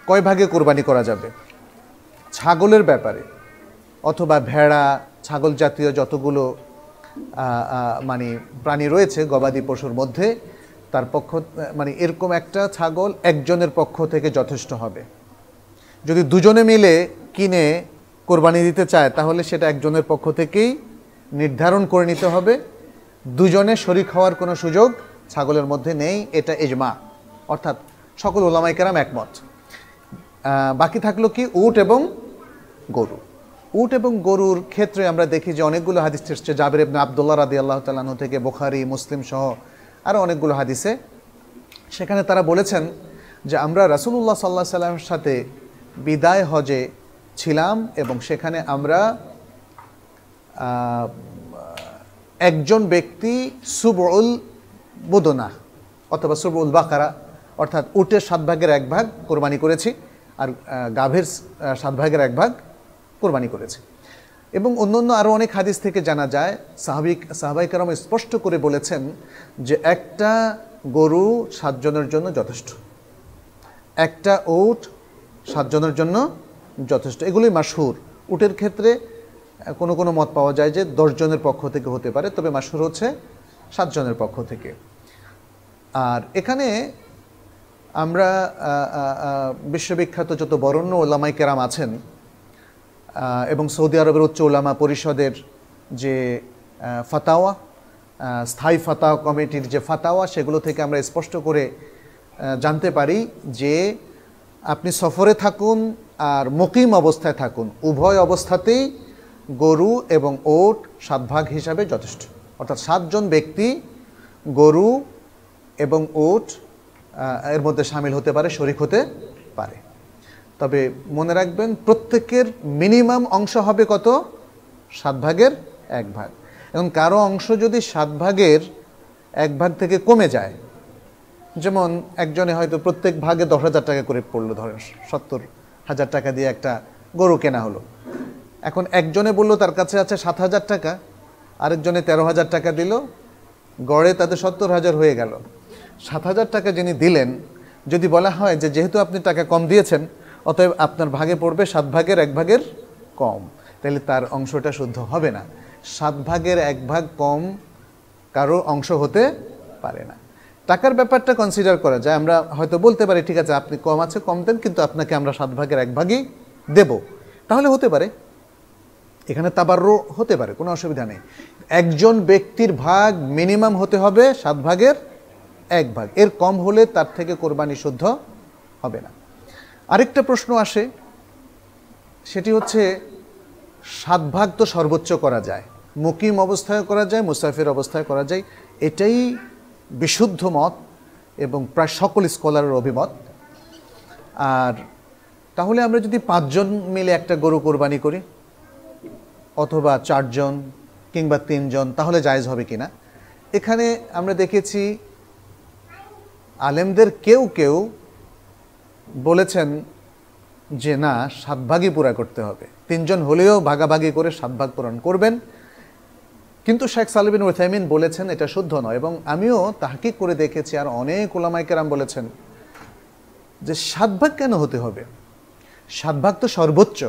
কয় ভাগে কোরবানি করা যাবে ছাগলের ব্যাপারে অথবা ভেড়া ছাগল জাতীয় যতগুলো মানে প্রাণী রয়েছে গবাদি পশুর মধ্যে তার পক্ষ মানে এরকম একটা ছাগল একজনের পক্ষ থেকে যথেষ্ট হবে যদি দুজনে মিলে কিনে কোরবানি দিতে চায় তাহলে সেটা একজনের পক্ষ থেকেই নির্ধারণ করে নিতে হবে দুজনে শরিক হওয়ার কোনো সুযোগ ছাগলের মধ্যে নেই এটা এজমা অর্থাৎ সকল ওলামাইকেরাম একমত বাকি থাকলো কি উট এবং গরু উট এবং গরুর ক্ষেত্রে আমরা দেখি যে অনেকগুলো হাদিস এসছে জাবির এবনে আবদুল্লাহ রাদি আল্লাহ তালাহ থেকে বোখারি মুসলিম সহ আরও অনেকগুলো হাদিসে সেখানে তারা বলেছেন যে আমরা রাসুলুল্লাহ সাল্লাহ সাল্লামের সাথে বিদায় হজে ছিলাম এবং সেখানে আমরা একজন ব্যক্তি সুবউল বোদনা অথবা সুবউল বাকারা অর্থাৎ উটের সাত ভাগের এক ভাগ কোরবানি করেছি আর গাভীর সাত ভাগের এক ভাগ কোরবানি করেছে এবং অন্যান্য আরও অনেক হাদিস থেকে জানা যায় সাহাবিক সাহাবাই কারম স্পষ্ট করে বলেছেন যে একটা গরু সাতজনের জন্য যথেষ্ট একটা উট সাতজনের জন্য যথেষ্ট এগুলোই মাসুর উটের ক্ষেত্রে কোনো কোনো মত পাওয়া যায় যে দশজনের পক্ষ থেকে হতে পারে তবে মাসুর হচ্ছে সাতজনের পক্ষ থেকে আর এখানে আমরা বিশ্ববিখ্যাত যত বরণ্য ওলামাই কেরাম আছেন এবং সৌদি আরবের উচ্চ ওলামা পরিষদের যে ফাতাওয়া স্থায়ী ফাতাওয়া কমিটির যে ফাতাওয়া সেগুলো থেকে আমরা স্পষ্ট করে জানতে পারি যে আপনি সফরে থাকুন আর মুকিম অবস্থায় থাকুন উভয় অবস্থাতেই গরু এবং ওট সাত ভাগ হিসাবে যথেষ্ট অর্থাৎ সাতজন ব্যক্তি গরু এবং ওট এর মধ্যে সামিল হতে পারে শরিক হতে পারে তবে মনে রাখবেন প্রত্যেকের মিনিমাম অংশ হবে কত সাত ভাগের এক ভাগ এবং কারো অংশ যদি সাত ভাগের এক ভাগ থেকে কমে যায় যেমন একজনে হয়তো প্রত্যেক ভাগে দশ হাজার টাকা করে পড়লো ধর সত্তর হাজার টাকা দিয়ে একটা গরু কেনা হলো এখন একজনে বলল তার কাছে আছে সাত হাজার টাকা আরেকজনে তেরো হাজার টাকা দিল গড়ে তাদের সত্তর হাজার হয়ে গেল সাত হাজার টাকা যিনি দিলেন যদি বলা হয় যে যেহেতু আপনি টাকা কম দিয়েছেন অতএব আপনার ভাগে পড়বে সাত ভাগের এক ভাগের কম তাহলে তার অংশটা শুদ্ধ হবে না সাত ভাগের এক ভাগ কম কারো অংশ হতে পারে না টাকার ব্যাপারটা কনসিডার করা যায় আমরা হয়তো বলতে পারি ঠিক আছে আপনি কম আছে কম দেন কিন্তু আপনাকে আমরা সাত ভাগের এক ভাগই দেব তাহলে হতে পারে এখানে তাবারও হতে পারে কোনো অসুবিধা নেই একজন ব্যক্তির ভাগ মিনিমাম হতে হবে সাত ভাগের এক ভাগ এর কম হলে তার থেকে কোরবানি শুদ্ধ হবে না আরেকটা প্রশ্ন আসে সেটি হচ্ছে সাত ভাগ তো সর্বোচ্চ করা যায় মুকিম অবস্থায় করা যায় মুসাফির অবস্থায় করা যায় এটাই বিশুদ্ধ মত এবং প্রায় সকল স্কলারের অভিমত আর তাহলে আমরা যদি পাঁচজন মিলে একটা গরু কোরবানি করি অথবা চারজন কিংবা তিনজন তাহলে জায়জ হবে কি না এখানে আমরা দেখেছি আলেমদের কেউ কেউ বলেছেন যে না সাত ভাগই পুরা করতে হবে তিনজন হলেও ভাগাভাগি করে সাত ভাগ পূরণ করবেন কিন্তু শেখ সালিবিন ওয়েথাইমিন বলেছেন এটা শুদ্ধ নয় এবং আমিও তাহাকি করে দেখেছি আর অনেক ওলামাইকেরাম বলেছেন যে সাত ভাগ কেন হতে হবে সাত ভাগ তো সর্বোচ্চ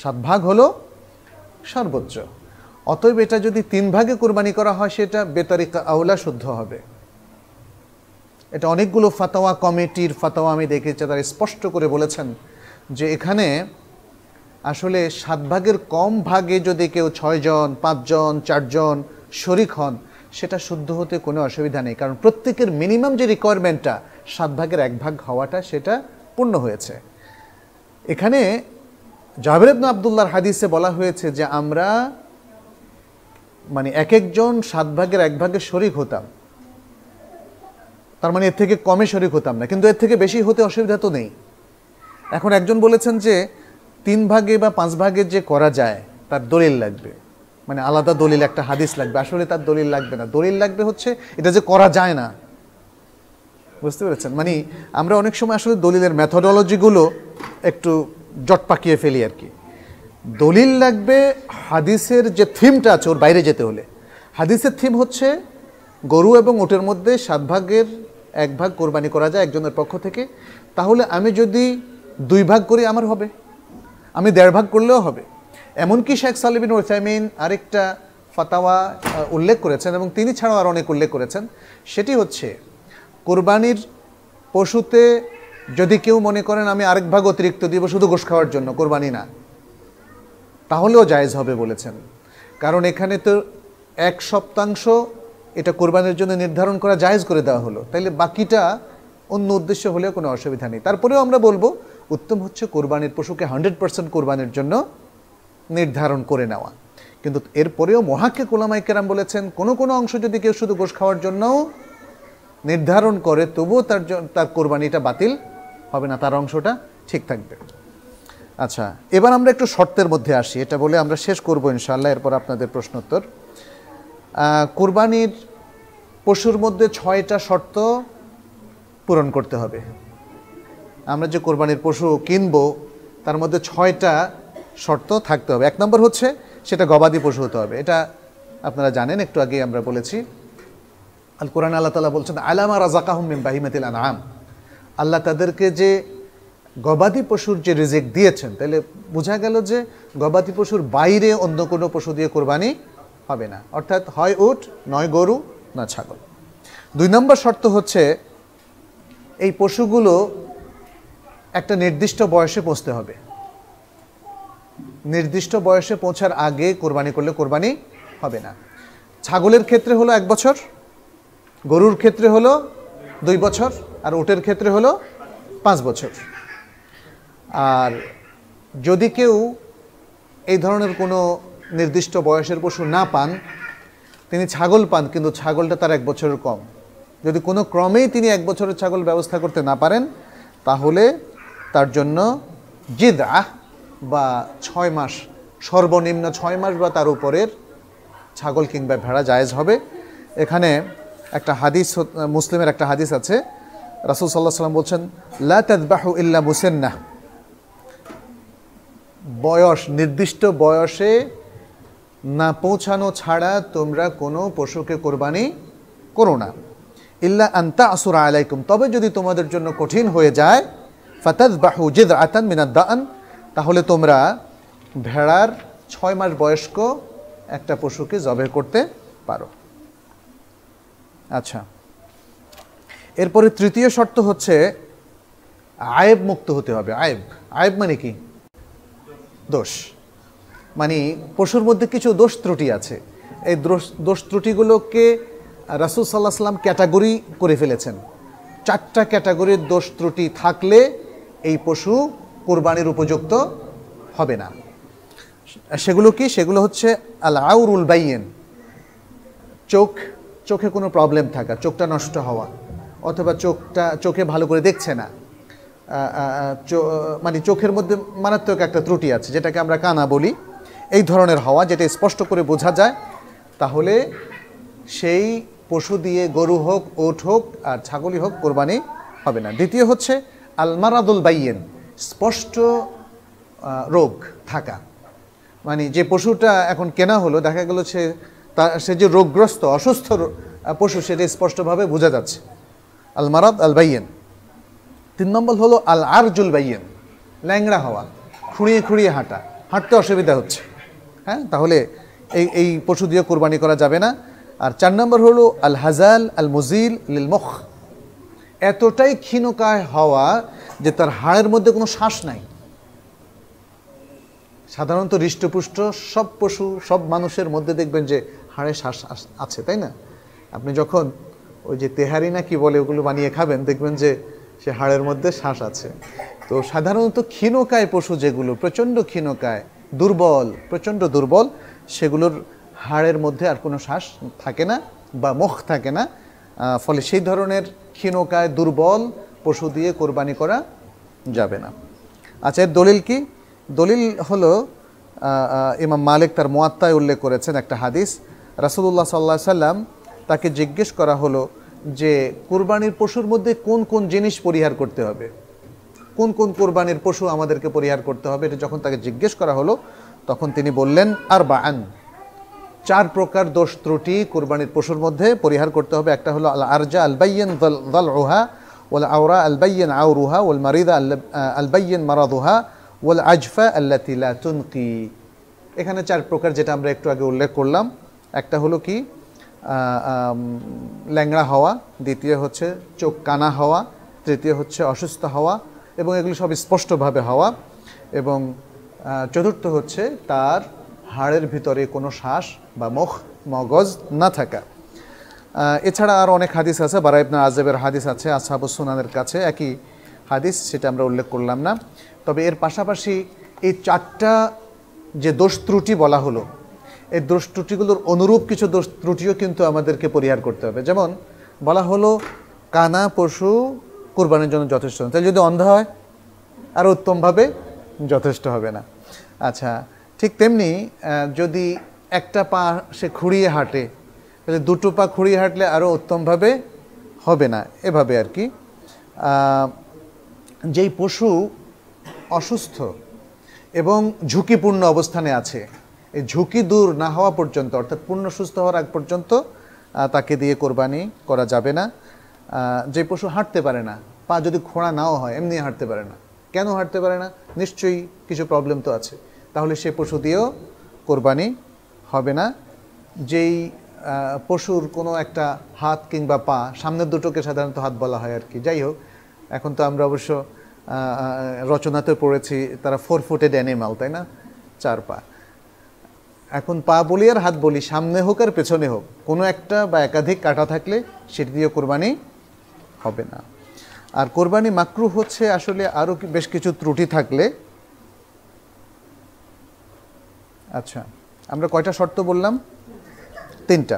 সাত ভাগ হলো সর্বোচ্চ অতএব এটা যদি তিন ভাগে কোরবানি করা হয় সেটা বেতারিকা আওলা শুদ্ধ হবে এটা অনেকগুলো ফাতাওয়া কমিটির ফাতাওয়া আমি দেখেছি তারা স্পষ্ট করে বলেছেন যে এখানে আসলে সাত ভাগের কম ভাগে যদি কেউ ছয়জন পাঁচজন চারজন শরিক হন সেটা শুদ্ধ হতে কোনো অসুবিধা নেই কারণ প্রত্যেকের মিনিমাম যে রিকোয়ারমেন্টটা সাত ভাগের এক ভাগ হওয়াটা সেটা পূর্ণ হয়েছে এখানে জাহবের আবদুল্লাহর হাদিসে বলা হয়েছে যে আমরা মানে এক একজন সাত ভাগের এক ভাগে শরিক হতাম তার মানে এর থেকে কমে শরিক হতাম না কিন্তু এর থেকে বেশি হতে অসুবিধা তো নেই এখন একজন বলেছেন যে তিন ভাগে বা পাঁচ ভাগে যে করা যায় তার দলিল লাগবে মানে আলাদা দলিল একটা হাদিস লাগবে আসলে তার দলিল লাগবে না দলিল লাগবে হচ্ছে এটা যে করা যায় না বুঝতে পেরেছেন মানে আমরা অনেক সময় আসলে দলিলের ম্যাথোডোলজিগুলো একটু জট পাকিয়ে ফেলি আর কি দলিল লাগবে হাদিসের যে থিমটা আছে ওর বাইরে যেতে হলে হাদিসের থিম হচ্ছে গরু এবং ওটের মধ্যে সাত ভাগের এক ভাগ কোরবানি করা যায় একজনের পক্ষ থেকে তাহলে আমি যদি দুই ভাগ করি আমার হবে আমি দেড় ভাগ করলেও হবে এমনকি শেখ সালিবিন ওসাইমিন আরেকটা ফাতাওয়া উল্লেখ করেছেন এবং তিনি ছাড়াও আর অনেক উল্লেখ করেছেন সেটি হচ্ছে কোরবানির পশুতে যদি কেউ মনে করেন আমি আরেক ভাগ অতিরিক্ত দিব শুধু গোশ খাওয়ার জন্য কোরবানি না তাহলেও জায়েজ হবে বলেছেন কারণ এখানে তো এক সপ্তাংশ এটা কোরবানের জন্য নির্ধারণ করা জায়েজ করে দেওয়া হলো তাইলে বাকিটা অন্য উদ্দেশ্য হলেও কোনো অসুবিধা নেই তারপরেও আমরা বলবো উত্তম হচ্ছে কোরবানির পশুকে হান্ড্রেড পার্সেন্ট কোরবানির জন্য নির্ধারণ করে নেওয়া কিন্তু এরপরেও মহাকে কোলামাই কেরাম বলেছেন কোনো কোনো অংশ যদি কেউ শুধু গোস খাওয়ার জন্যও নির্ধারণ করে তবুও তার তার কোরবানিটা বাতিল হবে না তার অংশটা ঠিক থাকবে আচ্ছা এবার আমরা একটু শর্তের মধ্যে আসি এটা বলে আমরা শেষ করবো ইনশাল্লাহ এরপর আপনাদের প্রশ্নোত্তর কোরবানির পশুর মধ্যে ছয়টা শর্ত পূরণ করতে হবে আমরা যে কোরবানির পশু কিনবো তার মধ্যে ছয়টা শর্ত থাকতে হবে এক নম্বর হচ্ছে সেটা গবাদি পশু হতে হবে এটা আপনারা জানেন একটু আগে আমরা বলেছি আল কোরআন আল্লাহ তালা বলছেন আলামা রাজাকাহমিম বাহিমাতিল আনাম আল্লাহ তাদেরকে যে গবাদি পশুর যে রিজেক্ট দিয়েছেন তাহলে বোঝা গেল যে গবাদি পশুর বাইরে অন্য কোনো পশু দিয়ে কোরবানি হবে না অর্থাৎ হয় উট নয় গরু না ছাগল দুই নম্বর শর্ত হচ্ছে এই পশুগুলো একটা নির্দিষ্ট বয়সে পৌঁছতে হবে নির্দিষ্ট বয়সে পৌঁছার আগে কোরবানি করলে কোরবানি হবে না ছাগলের ক্ষেত্রে হলো এক বছর গরুর ক্ষেত্রে হলো দুই বছর আর উটের ক্ষেত্রে হলো পাঁচ বছর আর যদি কেউ এই ধরনের কোনো নির্দিষ্ট বয়সের পশু না পান তিনি ছাগল পান কিন্তু ছাগলটা তার এক বছরের কম যদি কোনো ক্রমেই তিনি এক বছরের ছাগল ব্যবস্থা করতে না পারেন তাহলে তার জন্য জিদ বা ছয় মাস সর্বনিম্ন ছয় মাস বা তার উপরের ছাগল কিংবা ভেড়া জায়েজ হবে এখানে একটা হাদিস মুসলিমের একটা হাদিস আছে রাসুল সাল্লাহ সাল্লাম বলছেন লাহু ইল্লা মুসেন্না বয়স নির্দিষ্ট বয়সে না পৌঁছানো ছাড়া তোমরা কোনো পশুকে কোরবানি করো না ইল্লা আন্তা আসুরা আলাইকুম তবে যদি তোমাদের জন্য কঠিন হয়ে যায় ফাতাদ বাহু জিদ আতান মিনাদ্দান তাহলে তোমরা ভেড়ার ছয় মাস বয়স্ক একটা পশুকে জবে করতে পারো আচ্ছা এরপরে তৃতীয় শর্ত হচ্ছে আয়েব মুক্ত হতে হবে আয়েব আয়েব মানে কি দোষ মানে পশুর মধ্যে কিছু দোষ ত্রুটি আছে এই দোষ ত্রুটিগুলোকে রাসুল সাল্লাহ সাল্লাম ক্যাটাগরি করে ফেলেছেন চারটা ক্যাটাগরির দোষ ত্রুটি থাকলে এই পশু কোরবানির উপযুক্ত হবে না সেগুলো কি সেগুলো হচ্ছে আল আউরুল বাইয়েন চোখ চোখে কোনো প্রবলেম থাকা চোখটা নষ্ট হওয়া অথবা চোখটা চোখে ভালো করে দেখছে না মানে চোখের মধ্যে মারাত্মক একটা ত্রুটি আছে যেটাকে আমরা কানা বলি এই ধরনের হওয়া যেটা স্পষ্ট করে বোঝা যায় তাহলে সেই পশু দিয়ে গরু হোক ওট হোক আর ছাগলই হোক কোরবানি হবে না দ্বিতীয় হচ্ছে আলমারাদুল বাইয়েন স্পষ্ট রোগ থাকা মানে যে পশুটা এখন কেনা হলো দেখা গেল সে তা সে যে রোগগ্রস্ত অসুস্থ পশু সেটা স্পষ্টভাবে বোঝা যাচ্ছে আলমারাদ আল বাইয়েন তিন নম্বর হলো আল আরজুল বাইয়েন ল্যাংড়া হওয়া খুঁড়িয়ে খুঁড়িয়ে হাঁটা হাঁটতে অসুবিধা হচ্ছে হ্যাঁ তাহলে এই এই পশু দিয়ে কোরবানি করা যাবে না আর চার নম্বর হলো আল হাজাল আল মুজিল লিল মুখ এতটাই ক্ষীণকায় হওয়া যে তার হাড়ের মধ্যে কোনো শ্বাস নাই সাধারণত হৃষ্টপুষ্ট সব পশু সব মানুষের মধ্যে দেখবেন যে হাড়ে শ্বাস আছে তাই না আপনি যখন ওই যে তেহারি না কি বলে ওগুলো বানিয়ে খাবেন দেখবেন যে সে হাড়ের মধ্যে শ্বাস আছে তো সাধারণত ক্ষীণকায় পশু যেগুলো প্রচণ্ড ক্ষীণকায় দুর্বল প্রচণ্ড দুর্বল সেগুলোর হাড়ের মধ্যে আর কোনো শ্বাস থাকে না বা মুখ থাকে না ফলে সেই ধরনের ক্ষীণকায় দুর্বল পশু দিয়ে কোরবানি করা যাবে না আচ্ছা এর দলিল কি দলিল হল ইমাম মালিক তার মোয়াত্তায় উল্লেখ করেছেন একটা হাদিস রাসুলুল্লাহ সাল্লাহ সাল্লাম তাকে জিজ্ঞেস করা হলো যে কোরবানির পশুর মধ্যে কোন কোন জিনিস পরিহার করতে হবে কোন কোন কোরবানির পশু আমাদেরকে পরিহার করতে হবে এটা যখন তাকে জিজ্ঞেস করা হলো তখন তিনি বললেন আর বান চার প্রকার দোষ ত্রুটি কোরবানির পশুর মধ্যে পরিহার করতে হবে একটা হলো আল আরজা আলবাইয়েন দল রোহা ওল আওরা আলবাইয়েন রুহা ওল মারিদা আলবাইয়েন মারাদুহা ওল আজফা তিলা তুনকি এখানে চার প্রকার যেটা আমরা একটু আগে উল্লেখ করলাম একটা হলো কি ল্যাংড়া হওয়া দ্বিতীয় হচ্ছে চোখ কানা হওয়া তৃতীয় হচ্ছে অসুস্থ হওয়া এবং এগুলো সব স্পষ্টভাবে হওয়া এবং চতুর্থ হচ্ছে তার হাড়ের ভিতরে কোনো শ্বাস বা মুখ মগজ না থাকা এছাড়া আর অনেক হাদিস আছে বারাইবনা আজেবের হাদিস আছে সুনানের কাছে একই হাদিস সেটা আমরা উল্লেখ করলাম না তবে এর পাশাপাশি এই চারটা যে দোষ ত্রুটি বলা হলো এই দোষ ত্রুটিগুলোর অনুরূপ কিছু দোষ ত্রুটিও কিন্তু আমাদেরকে পরিহার করতে হবে যেমন বলা হলো কানা পশু কোরবানির জন্য যথেষ্ট না তাহলে যদি অন্ধ হয় আর উত্তমভাবে যথেষ্ট হবে না আচ্ছা ঠিক তেমনি যদি একটা পা সে খুঁড়িয়ে হাঁটে তাহলে দুটো পা খুঁড়িয়ে হাঁটলে আরও উত্তমভাবে হবে না এভাবে আর কি যেই পশু অসুস্থ এবং ঝুঁকিপূর্ণ অবস্থানে আছে এই ঝুঁকি দূর না হওয়া পর্যন্ত অর্থাৎ পূর্ণ সুস্থ হওয়ার আগ পর্যন্ত তাকে দিয়ে কোরবানি করা যাবে না যে পশু হাঁটতে পারে না পা যদি খোঁড়া নাও হয় এমনি হাঁটতে পারে না কেন হাঁটতে পারে না নিশ্চয়ই কিছু প্রবলেম তো আছে তাহলে সে পশু দিয়েও কোরবানি হবে না যেই পশুর কোনো একটা হাত কিংবা পা সামনের দুটোকে সাধারণত হাত বলা হয় আর কি যাই হোক এখন তো আমরা অবশ্য রচনাতে পড়েছি তারা ফোর ফুটেড অ্যানিমাল তাই না চার পা এখন পা বলি আর হাত বলি সামনে হোক আর পেছনে হোক কোনো একটা বা একাধিক কাটা থাকলে সেটি দিয়ে কোরবানি হবে না আর কোরবানি মাকরু হচ্ছে আসলে আরও বেশ কিছু ত্রুটি থাকলে আচ্ছা আমরা কয়টা শর্ত বললাম তিনটা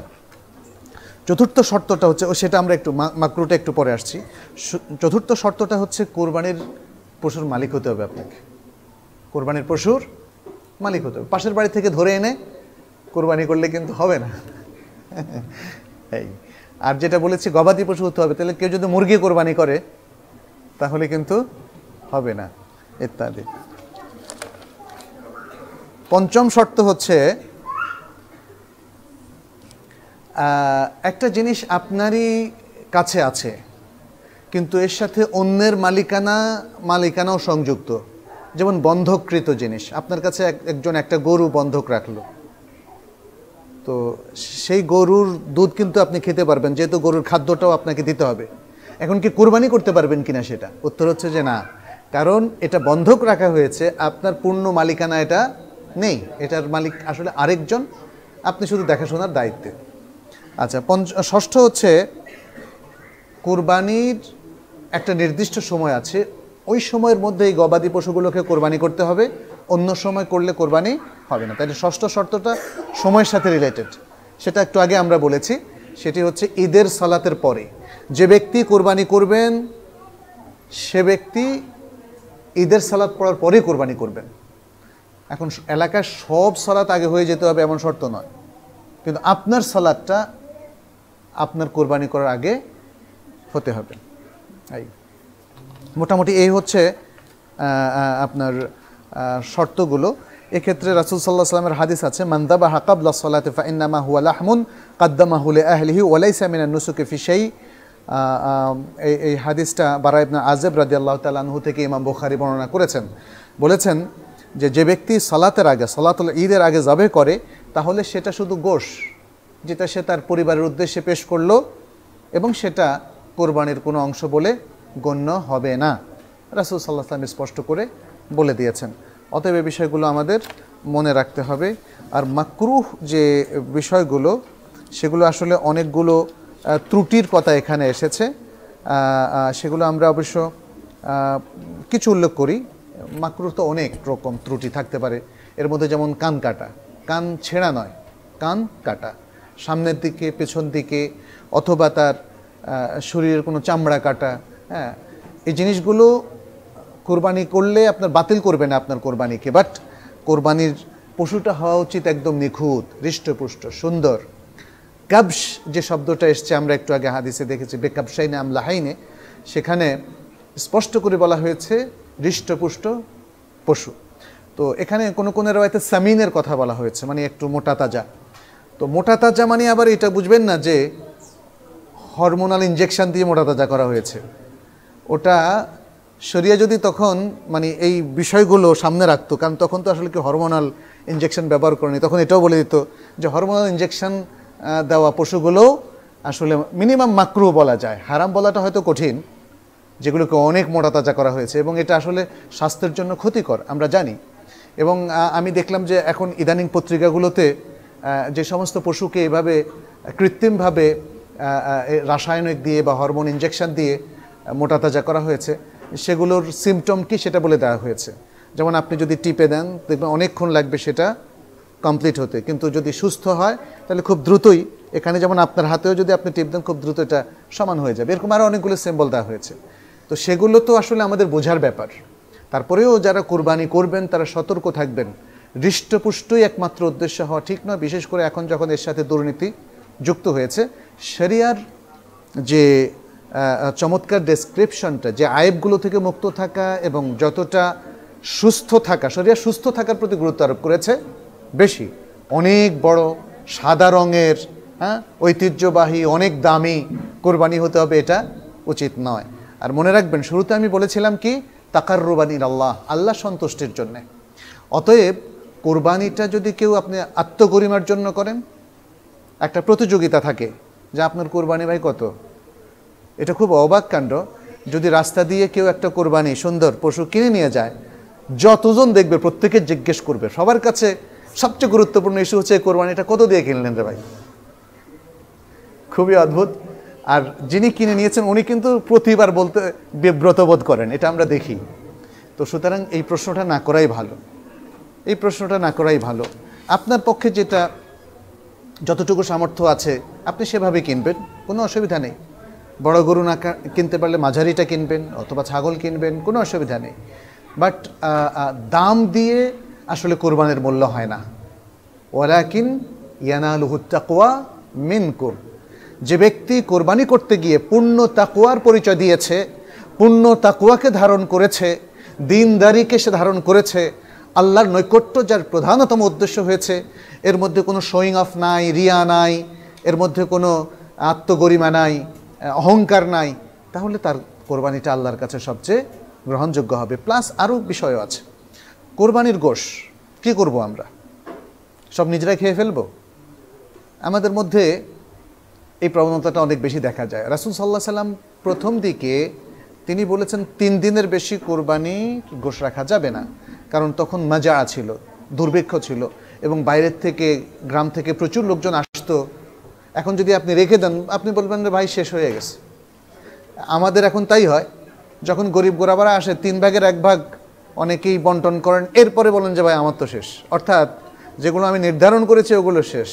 চতুর্থ শর্তটা হচ্ছে সেটা আমরা একটু মাকরুটা একটু পরে আসছি চতুর্থ শর্তটা হচ্ছে কোরবানির পশুর মালিক হতে হবে আপনাকে কোরবানির পশুর মালিক হতে হবে পাশের বাড়ি থেকে ধরে এনে কোরবানি করলে কিন্তু হবে না এই আর যেটা বলেছি গবাদি পশু হতে হবে তাহলে কেউ যদি মুরগি কোরবানি করে তাহলে কিন্তু হবে না ইত্যাদি পঞ্চম শর্ত হচ্ছে একটা জিনিস আপনারই কাছে আছে কিন্তু এর সাথে অন্যের মালিকানা মালিকানাও সংযুক্ত যেমন বন্ধককৃত জিনিস আপনার কাছে একজন একটা গরু বন্ধক রাখলো তো সেই গরুর দুধ কিন্তু আপনি খেতে পারবেন যেহেতু গরুর খাদ্যটাও আপনাকে দিতে হবে এখন কি কোরবানি করতে পারবেন কিনা সেটা উত্তর হচ্ছে যে না কারণ এটা বন্ধক রাখা হয়েছে আপনার পূর্ণ মালিকানা এটা নেই এটার মালিক আসলে আরেকজন আপনি শুধু দেখাশোনার দায়িত্বে আচ্ছা পঞ্চ ষষ্ঠ হচ্ছে কোরবানির একটা নির্দিষ্ট সময় আছে ওই সময়ের মধ্যে এই গবাদি পশুগুলোকে কোরবানি করতে হবে অন্য সময় করলে কোরবানি হবে না তাহলে ষষ্ঠ শর্তটা সময়ের সাথে রিলেটেড সেটা একটু আগে আমরা বলেছি সেটি হচ্ছে ঈদের সালাতের পরে যে ব্যক্তি কোরবানি করবেন সে ব্যক্তি ঈদের সালাত পড়ার পরেই কোরবানি করবেন এখন এলাকার সব সালাত আগে হয়ে যেতে হবে এমন শর্ত নয় কিন্তু আপনার সালাদটা আপনার কোরবানি করার আগে হতে হবে এই মোটামুটি এই হচ্ছে আপনার শর্তগুলো এক্ষেত্রে রাসুল সাল্লাহ সাল্লামের হাদিস আছে মান্দাবা হাকাবলা সলাতে ফাইনামা হুয়া লাহমুন কাদ্দামা হুলে আহলিহি সামিনা নুসুকে ফিসেই এই হাদিসটা বারাইবনা আজেব রাজি আল্লাহ তালাহু থেকে ইমাম বুখারি বর্ণনা করেছেন বলেছেন যে যে ব্যক্তি সালাতের আগে সালাতুল ঈদের আগে যাবে করে তাহলে সেটা শুধু গোষ যেটা সে তার পরিবারের উদ্দেশ্যে পেশ করল এবং সেটা কোরবানির কোনো অংশ বলে গণ্য হবে না রাসুল সাল্লাহ স্পষ্ট করে বলে দিয়েছেন অতএব এই বিষয়গুলো আমাদের মনে রাখতে হবে আর মাকরুহ যে বিষয়গুলো সেগুলো আসলে অনেকগুলো ত্রুটির কথা এখানে এসেছে সেগুলো আমরা অবশ্য কিছু উল্লেখ করি মাকরুহ তো অনেক রকম ত্রুটি থাকতে পারে এর মধ্যে যেমন কান কাটা কান ছেঁড়া নয় কান কাটা সামনের দিকে পেছন দিকে অথবা তার শরীরের কোনো চামড়া কাটা হ্যাঁ এই জিনিসগুলো কোরবানি করলে আপনার বাতিল করবে না আপনার কোরবানিকে বাট কোরবানির পশুটা হওয়া উচিত একদম নিখুঁত হৃষ্টপুষ্ট সুন্দর কাবস যে শব্দটা এসছে আমরা একটু আগে হাদিসে দেখেছি বেকাবসাইনে আমলাহাইনে সেখানে স্পষ্ট করে বলা হয়েছে হৃষ্টপুষ্ট পশু তো এখানে কোনো কোনো রয়েছে সামিনের কথা বলা হয়েছে মানে একটু মোটা তাজা তো মোটা তাজা মানে আবার এটা বুঝবেন না যে হরমোনাল ইঞ্জেকশন দিয়ে মোটা তাজা করা হয়েছে ওটা শরিয়া যদি তখন মানে এই বিষয়গুলো সামনে রাখতো কারণ তখন তো আসলে কি হরমোনাল ইঞ্জেকশন ব্যবহার করেনি তখন এটাও বলে দিত যে হরমোনাল ইঞ্জেকশন দেওয়া পশুগুলোও আসলে মিনিমাম মাকরু বলা যায় হারাম বলাটা হয়তো কঠিন যেগুলোকে অনেক মোটা তাজা করা হয়েছে এবং এটা আসলে স্বাস্থ্যের জন্য ক্ষতিকর আমরা জানি এবং আমি দেখলাম যে এখন ইদানিং পত্রিকাগুলোতে যে সমস্ত পশুকে এভাবে কৃত্রিমভাবে রাসায়নিক দিয়ে বা হরমোন ইঞ্জেকশন দিয়ে মোটা তাজা করা হয়েছে সেগুলোর সিমটম কি সেটা বলে দেওয়া হয়েছে যেমন আপনি যদি টিপে দেন দেখবেন অনেকক্ষণ লাগবে সেটা কমপ্লিট হতে কিন্তু যদি সুস্থ হয় তাহলে খুব দ্রুতই এখানে যেমন আপনার হাতেও যদি আপনি টিপ দেন খুব দ্রুত এটা সমান হয়ে যাবে এরকম আরও অনেকগুলো সিম্বল দেওয়া হয়েছে তো সেগুলো তো আসলে আমাদের বোঝার ব্যাপার তারপরেও যারা কোরবানি করবেন তারা সতর্ক থাকবেন হৃষ্টপুষ্টই একমাত্র উদ্দেশ্য হওয়া ঠিক নয় বিশেষ করে এখন যখন এর সাথে দুর্নীতি যুক্ত হয়েছে সেরিয়ার যে চমৎকার ডেসক্রিপশনটা যে আয়েবগুলো থেকে মুক্ত থাকা এবং যতটা সুস্থ থাকা শরীর সুস্থ থাকার প্রতি গুরুত্ব আরোপ করেছে বেশি অনেক বড় সাদা রঙের হ্যাঁ ঐতিহ্যবাহী অনেক দামি কোরবানি হতে হবে এটা উচিত নয় আর মনে রাখবেন শুরুতে আমি বলেছিলাম কি তাকার রুবানির আল্লাহ আল্লাহ সন্তুষ্টির জন্যে অতএব কোরবানিটা যদি কেউ আপনি আত্মগরিমার জন্য করেন একটা প্রতিযোগিতা থাকে যে আপনার কোরবানি ভাই কত এটা খুব অবাক কাণ্ড যদি রাস্তা দিয়ে কেউ একটা কোরবানি সুন্দর পশু কিনে নিয়ে যায় যতজন দেখবে প্রত্যেকে জিজ্ঞেস করবে সবার কাছে সবচেয়ে গুরুত্বপূর্ণ ইস্যু হচ্ছে কোরবানিটা কত দিয়ে কিনলেন রে ভাই খুবই অদ্ভুত আর যিনি কিনে নিয়েছেন উনি কিন্তু প্রতিবার বলতে বিব্রত বোধ করেন এটা আমরা দেখি তো সুতরাং এই প্রশ্নটা না করাই ভালো এই প্রশ্নটা না করাই ভালো আপনার পক্ষে যেটা যতটুকু সামর্থ্য আছে আপনি সেভাবে কিনবেন কোনো অসুবিধা নেই বড় গরু না কিনতে পারলে মাঝারিটা কিনবেন অথবা ছাগল কিনবেন কোনো অসুবিধা নেই বাট দাম দিয়ে আসলে কোরবানের মূল্য হয় না ওলাকিন মিন মিনকুম যে ব্যক্তি কোরবানি করতে গিয়ে পূর্ণ তাকুয়ার পরিচয় দিয়েছে পূর্ণ তাকুয়াকে ধারণ করেছে দিনদারিকে সে ধারণ করেছে আল্লাহর নৈকট্য যার প্রধানতম উদ্দেশ্য হয়েছে এর মধ্যে কোনো শোয়িং অফ নাই রিয়া নাই এর মধ্যে কোনো আত্মগরিমা নাই অহংকার নাই তাহলে তার কোরবানিটা আল্লাহর কাছে সবচেয়ে গ্রহণযোগ্য হবে প্লাস আরও বিষয়ও আছে কোরবানির গোষ কি করব আমরা সব নিজেরাই খেয়ে ফেলবো আমাদের মধ্যে এই প্রবণতাটা অনেক বেশি দেখা যায় রাসুল সাল্লাহ সাল্লাম প্রথম দিকে তিনি বলেছেন তিন দিনের বেশি কোরবানি গোষ রাখা যাবে না কারণ তখন মাজা ছিল দুর্ভিক্ষ ছিল এবং বাইরের থেকে গ্রাম থেকে প্রচুর লোকজন আসতো এখন যদি আপনি রেখে দেন আপনি বলবেন রে ভাই শেষ হয়ে গেছে আমাদের এখন তাই হয় যখন গরিব গোরাবারা আসে তিন ভাগের এক ভাগ অনেকেই বন্টন করেন এরপরে বলেন যে ভাই আমার তো শেষ অর্থাৎ যেগুলো আমি নির্ধারণ করেছি ওগুলো শেষ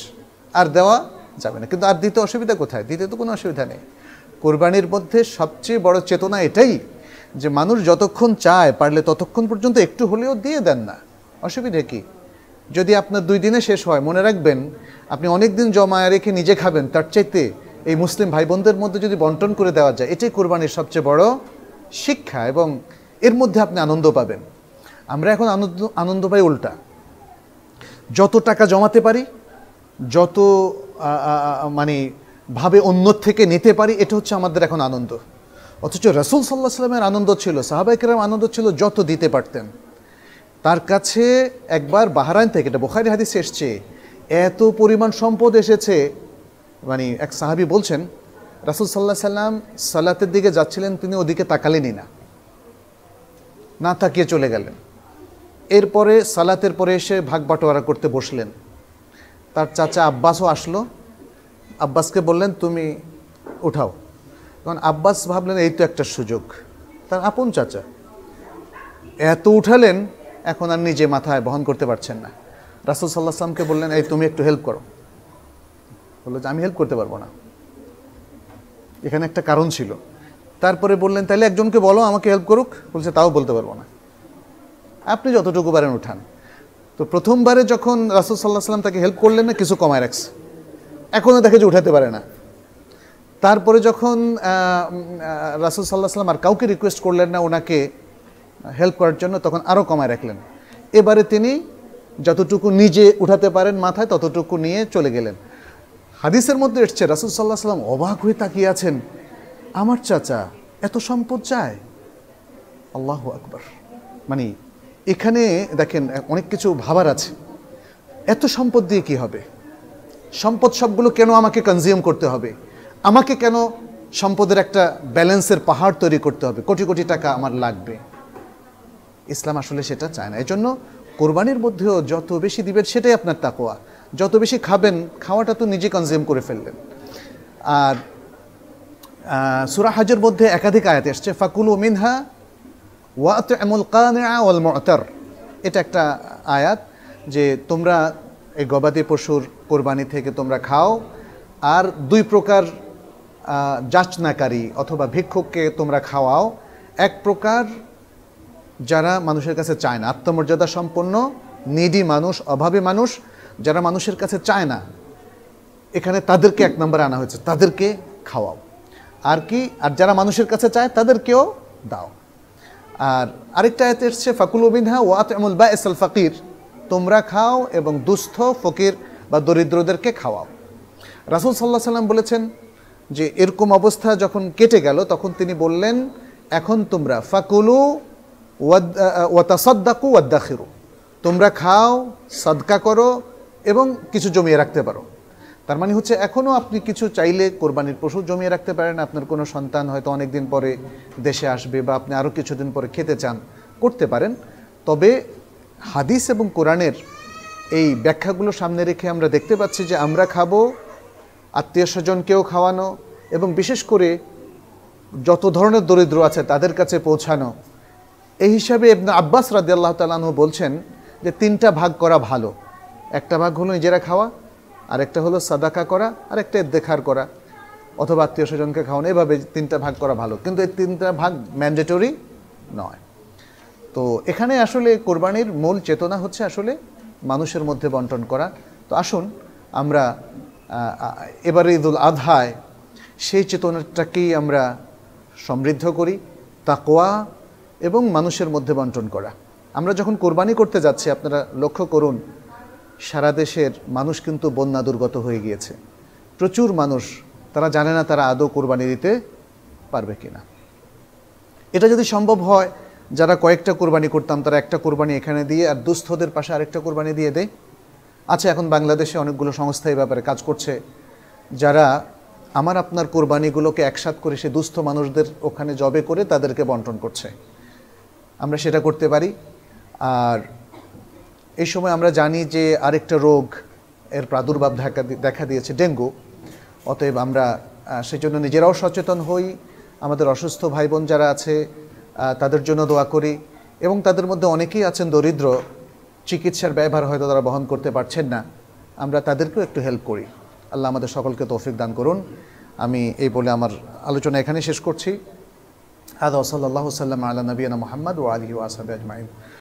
আর দেওয়া যাবে না কিন্তু আর দিতে অসুবিধা কোথায় দিতে তো কোনো অসুবিধা নেই কোরবানির মধ্যে সবচেয়ে বড় চেতনা এটাই যে মানুষ যতক্ষণ চায় পারলে ততক্ষণ পর্যন্ত একটু হলেও দিয়ে দেন না অসুবিধে কী যদি আপনার দুই দিনে শেষ হয় মনে রাখবেন আপনি অনেক দিন জমায় রেখে নিজে খাবেন তার চাইতে এই মুসলিম ভাই বোনদের মধ্যে যদি বন্টন করে দেওয়া যায় এটাই কোরবানির সবচেয়ে বড় শিক্ষা এবং এর মধ্যে আপনি আনন্দ পাবেন আমরা এখন আনন্দ আনন্দ পাই উল্টা যত টাকা জমাতে পারি যত মানে ভাবে অন্য থেকে নিতে পারি এটা হচ্ছে আমাদের এখন আনন্দ অথচ রসুল সাল্লাহ সাল্লামের আনন্দ ছিল সাহাবাইকেরাম আনন্দ ছিল যত দিতে পারতেন তার কাছে একবার বাহারাইন থেকে এটা বোখারি হাদিস এসছে এত পরিমাণ সম্পদ এসেছে মানে এক সাহাবি বলছেন রাসুল সাল্লাহ সাল্লাম সালাতের দিকে যাচ্ছিলেন তিনি ওদিকে তাকালেনই না না তাকিয়ে চলে গেলেন এরপরে সালাতের পরে এসে ভাগ বাটোয়ারা করতে বসলেন তার চাচা আব্বাসও আসলো আব্বাসকে বললেন তুমি উঠাও কারণ আব্বাস ভাবলেন এই তো একটা সুযোগ তার আপন চাচা এত উঠালেন এখন আর নিজে মাথায় বহন করতে পারছেন না রাসুল সাল্লাহ সাল্লামকে বললেন এই তুমি একটু হেল্প করো বললো যে আমি হেল্প করতে পারবো না এখানে একটা কারণ ছিল তারপরে বললেন তাহলে একজনকে বলো আমাকে হেল্প করুক বলছে তাও বলতে পারবো না আপনি যতটুকু পারেন উঠান তো প্রথমবারে যখন রাসুল সাল্লাহ সাল্লাম তাকে হেল্প করলেন না কিছু কমায় রাখছে এখনও দেখে যে উঠাতে পারে না তারপরে যখন রাসুল সাল্লাহ সাল্লাম আর কাউকে রিকোয়েস্ট করলেন না ওনাকে হেল্প করার জন্য তখন আরও কমায় রাখলেন এবারে তিনি যতটুকু নিজে উঠাতে পারেন মাথায় ততটুকু নিয়ে চলে গেলেন হাদিসের মধ্যে এসছে রাসুল সাল্লাহ সাল্লাম অবাক হয়ে তাকিয়ে আছেন আমার চাচা এত সম্পদ চায় আল্লাহ আকবার মানে এখানে দেখেন অনেক কিছু ভাবার আছে এত সম্পদ দিয়ে কি হবে সম্পদ সবগুলো কেন আমাকে কনজিউম করতে হবে আমাকে কেন সম্পদের একটা ব্যালেন্সের পাহাড় তৈরি করতে হবে কোটি কোটি টাকা আমার লাগবে ইসলাম আসলে সেটা চায় না এই জন্য কোরবানির মধ্যেও যত বেশি দিবেন সেটাই আপনার তাকোয়া যত বেশি খাবেন খাওয়াটা তো নিজে কনজিউম করে ফেললেন আর সুরাহাজের মধ্যে একাধিক আয়াত এসছে ও মিনহা ওয়াত এমুল কানা ওয়াল মতার এটা একটা আয়াত যে তোমরা এই গবাদি পশুর কোরবানি থেকে তোমরা খাও আর দুই প্রকার যাচনাকারী অথবা ভিক্ষুককে তোমরা খাওয়াও এক প্রকার যারা মানুষের কাছে চায় না আত্মমর্যাদা সম্পন্ন নিডি মানুষ অভাবী মানুষ যারা মানুষের কাছে চায় না এখানে তাদেরকে এক নম্বরে আনা হয়েছে তাদেরকে খাওয়াও আর কি আর যারা মানুষের কাছে চায় তাদেরকেও দাও আর আরেকটা এতে এসছে ফাকুল বিনহা ওয়াত এমুল বা এসল ফকির তোমরা খাও এবং দুস্থ ফকির বা দরিদ্রদেরকে খাওয়াও রাসুল সাল্লাহ সাল্লাম বলেছেন যে এরকম অবস্থা যখন কেটে গেল তখন তিনি বললেন এখন তোমরা ফাকুলু ওয়াতাসাদ্দাকু ওয়াদ্দাখিরু তোমরা খাও সাদকা করো এবং কিছু জমিয়ে রাখতে পারো তার মানে হচ্ছে এখনও আপনি কিছু চাইলে কোরবানির পশু জমিয়ে রাখতে পারেন আপনার কোনো সন্তান হয়তো অনেক দিন পরে দেশে আসবে বা আপনি আরও কিছুদিন পরে খেতে চান করতে পারেন তবে হাদিস এবং কোরআনের এই ব্যাখ্যাগুলো সামনে রেখে আমরা দেখতে পাচ্ছি যে আমরা খাবো আত্মীয় স্বজনকেও খাওয়ানো এবং বিশেষ করে যত ধরনের দরিদ্র আছে তাদের কাছে পৌঁছানো এই হিসাবে আব্বাস রাদি আল্লাহ তালাহ বলছেন যে তিনটা ভাগ করা ভালো একটা ভাগ হলো নিজেরা খাওয়া আরেকটা হলো সাদাকা করা আরেকটা দেখার করা অথবা আত্মীয় স্বজনকে খাওয়ানো এভাবে তিনটা ভাগ করা ভালো কিন্তু এই তিনটা ভাগ ম্যান্ডেটরি নয় তো এখানে আসলে কোরবানির মূল চেতনা হচ্ছে আসলে মানুষের মধ্যে বন্টন করা তো আসুন আমরা এবার ঈদুল আধায় সেই চেতনাটাকেই আমরা সমৃদ্ধ করি তাকোয়া এবং মানুষের মধ্যে বন্টন করা আমরা যখন কোরবানি করতে যাচ্ছি আপনারা লক্ষ্য করুন সারা দেশের মানুষ কিন্তু বন্যা দুর্গত হয়ে গিয়েছে প্রচুর মানুষ তারা জানে না তারা আদৌ কোরবানি দিতে পারবে কিনা এটা যদি সম্ভব হয় যারা কয়েকটা কোরবানি করতাম তারা একটা কোরবানি এখানে দিয়ে আর দুস্থদের পাশে আরেকটা কোরবানি দিয়ে দেয় আচ্ছা এখন বাংলাদেশে অনেকগুলো সংস্থা এই ব্যাপারে কাজ করছে যারা আমার আপনার কোরবানিগুলোকে একসাথ করে সে দুস্থ মানুষদের ওখানে জবে করে তাদেরকে বন্টন করছে আমরা সেটা করতে পারি আর এই সময় আমরা জানি যে আরেকটা রোগ এর প্রাদুর্ভাব দেখা দেখা দিয়েছে ডেঙ্গু অতএব আমরা সেই জন্য নিজেরাও সচেতন হই আমাদের অসুস্থ ভাই বোন যারা আছে তাদের জন্য দোয়া করি এবং তাদের মধ্যে অনেকেই আছেন দরিদ্র চিকিৎসার ব্যয়ভার হয়তো তারা বহন করতে পারছেন না আমরা তাদেরকেও একটু হেল্প করি আল্লাহ আমাদের সকলকে তৌফিক দান করুন আমি এই বলে আমার আলোচনা এখানে শেষ করছি هذا وصلى الله وسلم على نبينا محمد وعلى اله وأصحابه أجمعين